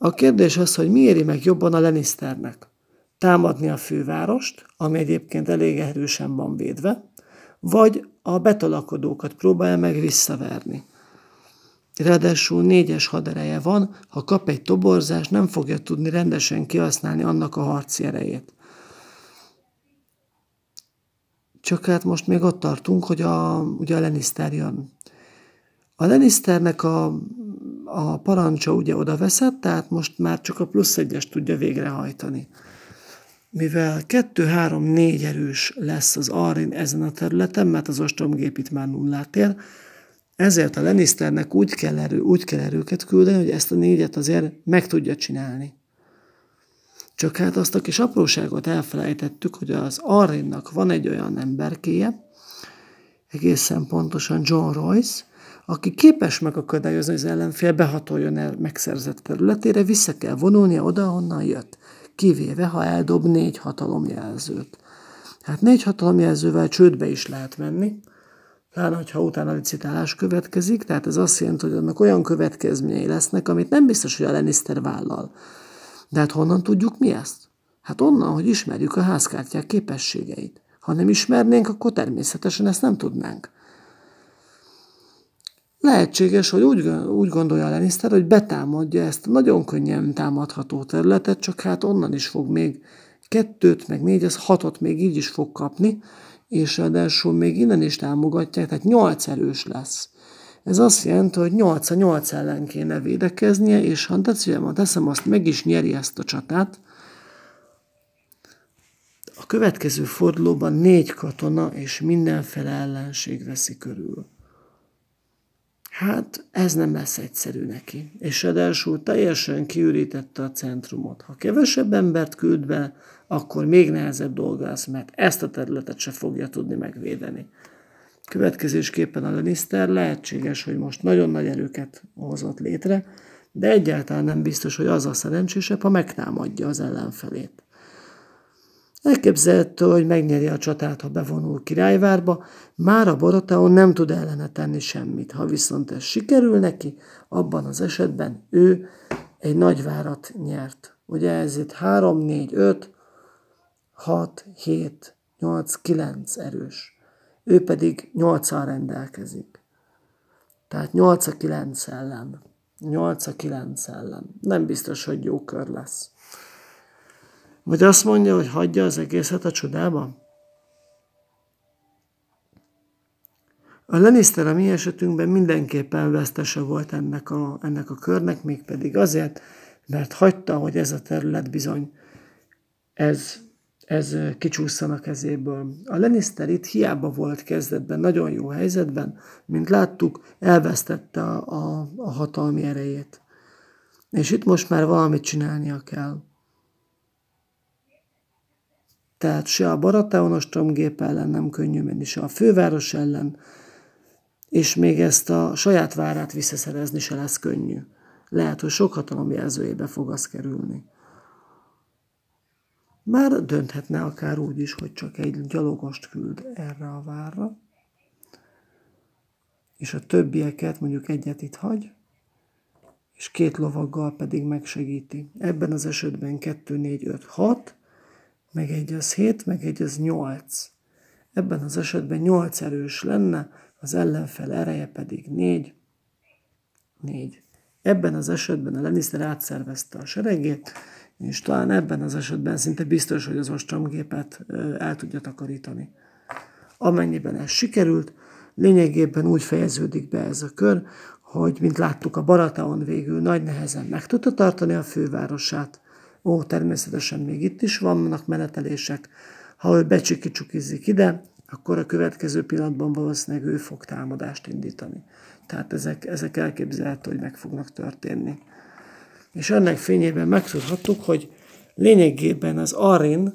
A kérdés az, hogy mi éri meg jobban a Lenisternek? Támadni a fővárost, ami egyébként elég erősen van védve, vagy a betalakodókat próbálja meg visszaverni. Ráadásul négyes hadereje van, ha kap egy toborzás, nem fogja tudni rendesen kihasználni annak a harci erejét. Csak hát most még ott tartunk, hogy a, ugye a Lannister jön. A Lannisternek a a parancsa ugye oda veszett, tehát most már csak a plusz egyes tudja végrehajtani. Mivel 2-3-4 erős lesz az Arin ezen a területen, mert az ostromgép itt már nullát ér, ezért a Lannisternek úgy kell, erő, úgy kell erőket küldeni, hogy ezt a négyet azért meg tudja csinálni. Csak hát azt a kis apróságot elfelejtettük, hogy az Arrinnak van egy olyan emberkéje, egészen pontosan John Royce, aki képes megakadályozni, hogy az ellenfél behatoljon el megszerzett területére, vissza kell vonulnia oda, honnan jött, kivéve, ha eldob négy hatalomjelzőt. Hát négy hatalomjelzővel csődbe is lehet menni, pláne, hogyha utána licitálás következik, tehát ez azt jelenti, hogy annak olyan következményei lesznek, amit nem biztos, hogy a Lannister vállal. De hát honnan tudjuk mi ezt? Hát onnan, hogy ismerjük a házkártyák képességeit. Ha nem ismernénk, akkor természetesen ezt nem tudnánk. Lehetséges, hogy úgy, úgy gondolja Lannister, hogy betámadja ezt a nagyon könnyen támadható területet, csak hát onnan is fog még kettőt, meg az hatot még így is fog kapni, és ráadásul még innen is támogatják, tehát nyolc erős lesz. Ez azt jelenti, hogy 8 a 8 ellen kéne védekeznie, és ha decilben teszem, azt meg is nyeri ezt a csatát. A következő fordulóban négy katona és mindenféle ellenség veszi körül. Hát ez nem lesz egyszerű neki. És ráadásul teljesen kiürítette a centrumot. Ha kevesebb embert küld be, akkor még nehezebb dolga lesz, mert ezt a területet se fogja tudni megvédeni. Következésképpen a Lannister lehetséges, hogy most nagyon nagy erőket hozott létre, de egyáltalán nem biztos, hogy az a szerencsésebb, ha megtámadja az ellenfelét. Elképzelte, hogy megnyeri a csatát, ha bevonul királyvárba, már a Boroteon nem tud ellene tenni semmit. Ha viszont ez sikerül neki, abban az esetben ő egy nagy várat nyert. Ugye ez itt 3, 4, 5, 6, 7, 8, 9 erős. Ő pedig 8-al rendelkezik. Tehát 8 a 9 ellen. 8 a 9 ellen. Nem biztos, hogy jó kör lesz. Vagy azt mondja, hogy hagyja az egészet a csodában? A Lannister a mi esetünkben mindenképpen vesztese volt ennek a, ennek a körnek, mégpedig azért, mert hagyta, hogy ez a terület bizony, ez, ez kicsúszson a kezéből. A Lannister itt hiába volt kezdetben, nagyon jó helyzetben, mint láttuk, elvesztette a, a, a hatalmi erejét. És itt most már valamit csinálnia kell. Tehát se a Baratheon ostromgép ellen nem könnyű menni, se a főváros ellen, és még ezt a saját várát visszaszerezni se lesz könnyű. Lehet, hogy sok jelzőjébe fog az kerülni. Már dönthetne akár úgy is, hogy csak egy gyalogost küld erre a várra, és a többieket mondjuk egyet itt hagy, és két lovaggal pedig megsegíti. Ebben az esetben 2, 4, 5, 6, meg egy az 7, meg egy az 8. Ebben az esetben 8 erős lenne, az ellenfel ereje pedig 4. 4. Ebben az esetben a Lannister átszervezte a seregét, és talán ebben az esetben szinte biztos, hogy az ostromgépet el tudja takarítani. Amennyiben ez sikerült, lényegében úgy fejeződik be ez a kör, hogy, mint láttuk, a Barataon végül nagy nehezen meg tudta tartani a fővárosát, Ó, természetesen még itt is vannak menetelések. Ha ő becsikicsukizik ide, akkor a következő pillanatban valószínűleg ő fog támadást indítani. Tehát ezek, ezek elképzelhető, hogy meg fognak történni. És ennek fényében megtudhattuk, hogy lényegében az Arin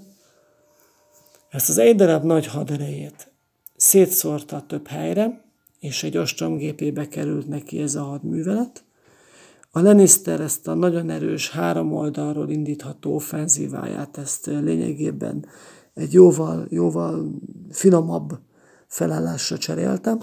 ezt az egy darab nagy haderejét szétszórta több helyre, és egy ostromgépébe került neki ez a hadművelet, a Lannister ezt a nagyon erős három oldalról indítható offenzíváját, ezt eh, lényegében egy jóval, jóval finomabb felállásra cserélte,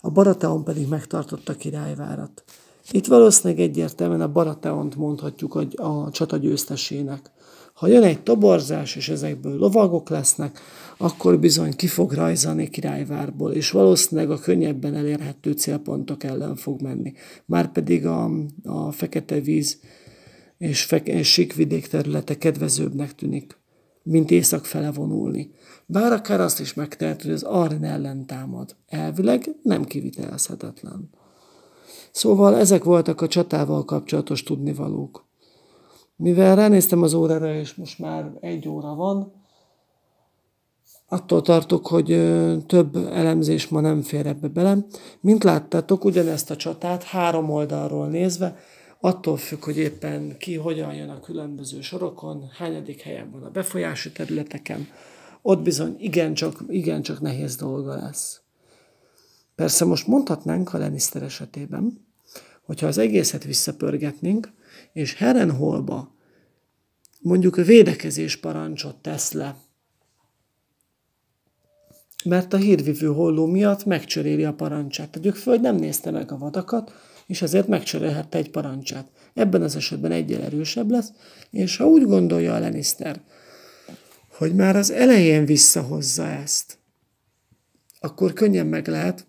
a Barateon pedig megtartotta királyvárat. Itt valószínűleg egyértelműen a Barateont mondhatjuk a, a csata győztesének. Ha jön egy toborzás, és ezekből lovagok lesznek, akkor bizony ki fog rajzani királyvárból, és valószínűleg a könnyebben elérhető célpontok ellen fog menni. Márpedig a, a fekete víz és, fek- és síkvidék területe kedvezőbbnek tűnik, mint észak fele vonulni. Bár akár azt is megtehet, hogy az Arn ellen támad. Elvileg nem kivitelezhetetlen. Szóval ezek voltak a csatával kapcsolatos tudnivalók. Mivel ránéztem az órára, és most már egy óra van, attól tartok, hogy több elemzés ma nem fér ebbe bele. Mint láttátok, ugyanezt a csatát három oldalról nézve, attól függ, hogy éppen ki hogyan jön a különböző sorokon, hányadik helyen van a befolyási területeken, ott bizony igencsak, igencsak nehéz dolga lesz. Persze most mondhatnánk a Lannister esetében, hogyha az egészet visszapörgetnénk, és Herenholba mondjuk védekezés parancsot tesz le. Mert a hírvívő holló miatt megcseréli a parancsát. Tehát ők föld nem nézte meg a vadakat, és ezért megcserélhette egy parancsát. Ebben az esetben egyel erősebb lesz, és ha úgy gondolja a Lannister, hogy már az elején visszahozza ezt, akkor könnyen meg lehet,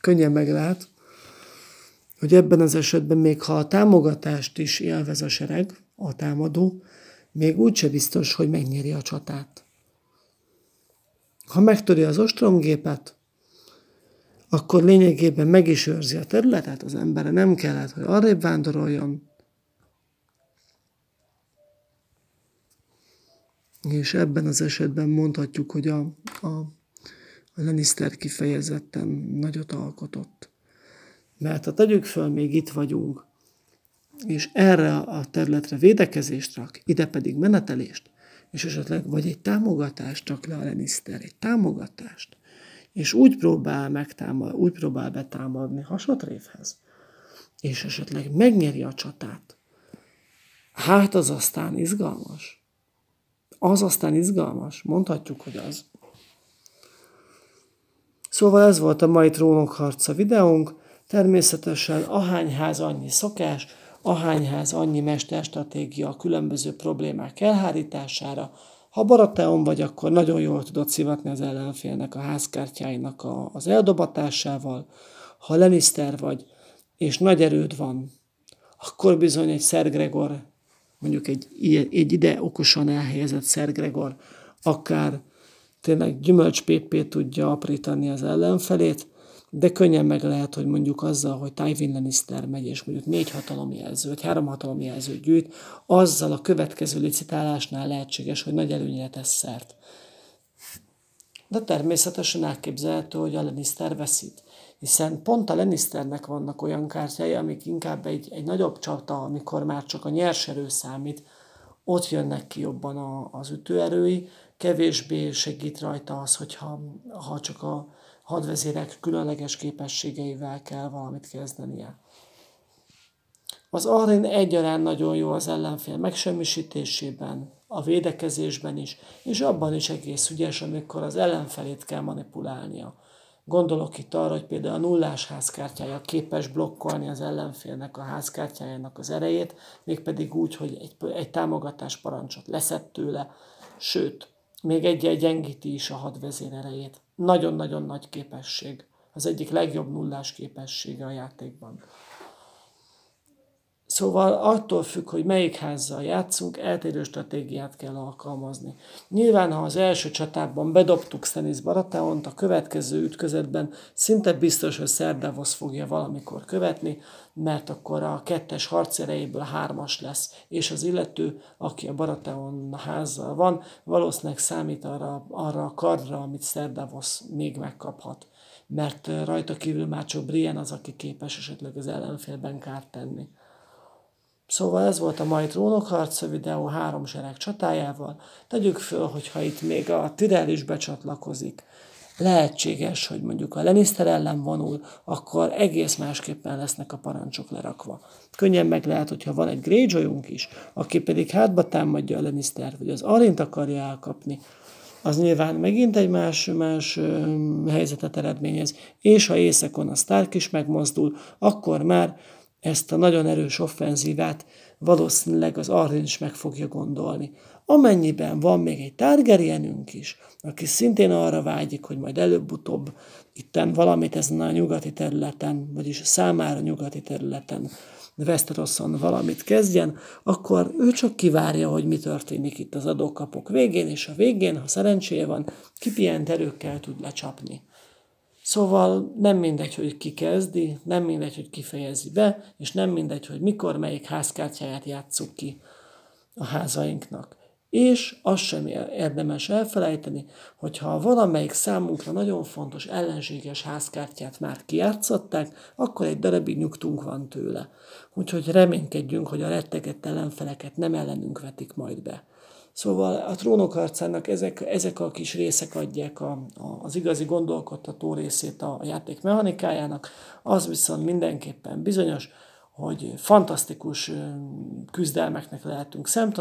könnyen meg lehet, hogy ebben az esetben még ha a támogatást is élvez a sereg, a támadó, még úgyse biztos, hogy megnyeri a csatát. Ha megtöri az ostromgépet, akkor lényegében meg is őrzi a területet, az embere nem kellett, hogy arrébb vándoroljon, És ebben az esetben mondhatjuk, hogy a, a, a Lannister kifejezetten nagyot alkotott. Mert ha tegyük föl, még itt vagyunk, és erre a területre védekezést rak, ide pedig menetelést, és esetleg vagy egy támogatást rak le a Lannister, egy támogatást, és úgy próbál megtámad, úgy próbál betámadni hasatrévhez, és esetleg megnyeri a csatát, hát az aztán izgalmas. Az aztán izgalmas, mondhatjuk, hogy az. Szóval ez volt a mai trónokharca videónk, Természetesen ahány ház annyi szokás, ahány ház annyi mesterstratégia a különböző problémák elhárítására. Ha barateon vagy, akkor nagyon jól tudod szivatni az ellenfélnek a házkártyáinak a, az eldobatásával. Ha Lannister vagy, és nagy erőd van, akkor bizony egy szergregor, mondjuk egy, egy ide okosan elhelyezett szergregor, akár tényleg gyümölcspépé tudja aprítani az ellenfelét, de könnyen meg lehet, hogy mondjuk azzal, hogy Tywin Lannister megy, és mondjuk négy hatalomjelzőt, három hatalomjelzőt gyűjt, azzal a következő licitálásnál lehetséges, hogy nagy előnyre tesz szert. De természetesen elképzelhető, hogy a Lannister veszít. Hiszen pont a Lannisternek vannak olyan kártyái, amik inkább egy, egy nagyobb csata, amikor már csak a nyers erő számít, ott jönnek ki jobban a, az ütőerői, kevésbé segít rajta az, hogyha ha csak a, hadvezérek különleges képességeivel kell valamit kezdenie. Az Arin egyaránt nagyon jó az ellenfél megsemmisítésében, a védekezésben is, és abban is egész ügyes, amikor az ellenfelét kell manipulálnia. Gondolok itt arra, hogy például a nullás házkártyája képes blokkolni az ellenfélnek a házkártyájának az erejét, mégpedig úgy, hogy egy, egy támogatás parancsot leszett tőle, sőt, még egy gyengíti is a hadvezér erejét nagyon-nagyon nagy képesség. Az egyik legjobb nullás képessége a játékban. Szóval attól függ, hogy melyik házzal játszunk, eltérő stratégiát kell alkalmazni. Nyilván, ha az első csatában bedobtuk Stenis Barataont, a következő ütközetben szinte biztos, hogy Szerdavosz fogja valamikor követni, mert akkor a kettes harcereiből hármas lesz, és az illető, aki a Barataon házzal van, valószínűleg számít arra, arra a kardra, amit Szerdavosz még megkaphat mert rajta kívül már csak Brian az, aki képes esetleg az ellenfélben kárt tenni. Szóval ez volt a mai trónokharca videó három sereg csatájával. Tegyük föl, hogyha itt még a Tyrell is becsatlakozik, lehetséges, hogy mondjuk a Lannister ellen vonul, akkor egész másképpen lesznek a parancsok lerakva. Könnyen meg lehet, hogyha van egy greyjoy is, aki pedig hátba támadja a Lannistert, vagy az Arint akarja elkapni, az nyilván megint egy más, más ö, helyzetet eredményez, és ha éjszakon a Stark is megmozdul, akkor már ezt a nagyon erős offenzívát valószínűleg az Arden is meg fogja gondolni. Amennyiben van még egy Targaryenünk is, aki szintén arra vágyik, hogy majd előbb-utóbb itten valamit ezen a nyugati területen, vagyis számára nyugati területen Westeroson valamit kezdjen, akkor ő csak kivárja, hogy mi történik itt az adókapok végén, és a végén, ha szerencséje van, kipient erőkkel tud lecsapni. Szóval nem mindegy, hogy ki kezdi, nem mindegy, hogy kifejezi be, és nem mindegy, hogy mikor melyik házkártyáját játsszuk ki a házainknak. És azt sem érdemes elfelejteni, hogy ha valamelyik számunkra nagyon fontos ellenséges házkártyát már kijátszották, akkor egy darabig nyugtunk van tőle. Úgyhogy reménykedjünk, hogy a rettegett ellenfeleket nem ellenünk vetik majd be. Szóval a trónok harcának ezek, ezek a kis részek adják a, a, az igazi gondolkodtató részét a, a játék mechanikájának. Az viszont mindenképpen bizonyos, hogy fantasztikus küzdelmeknek lehetünk szemtanulni,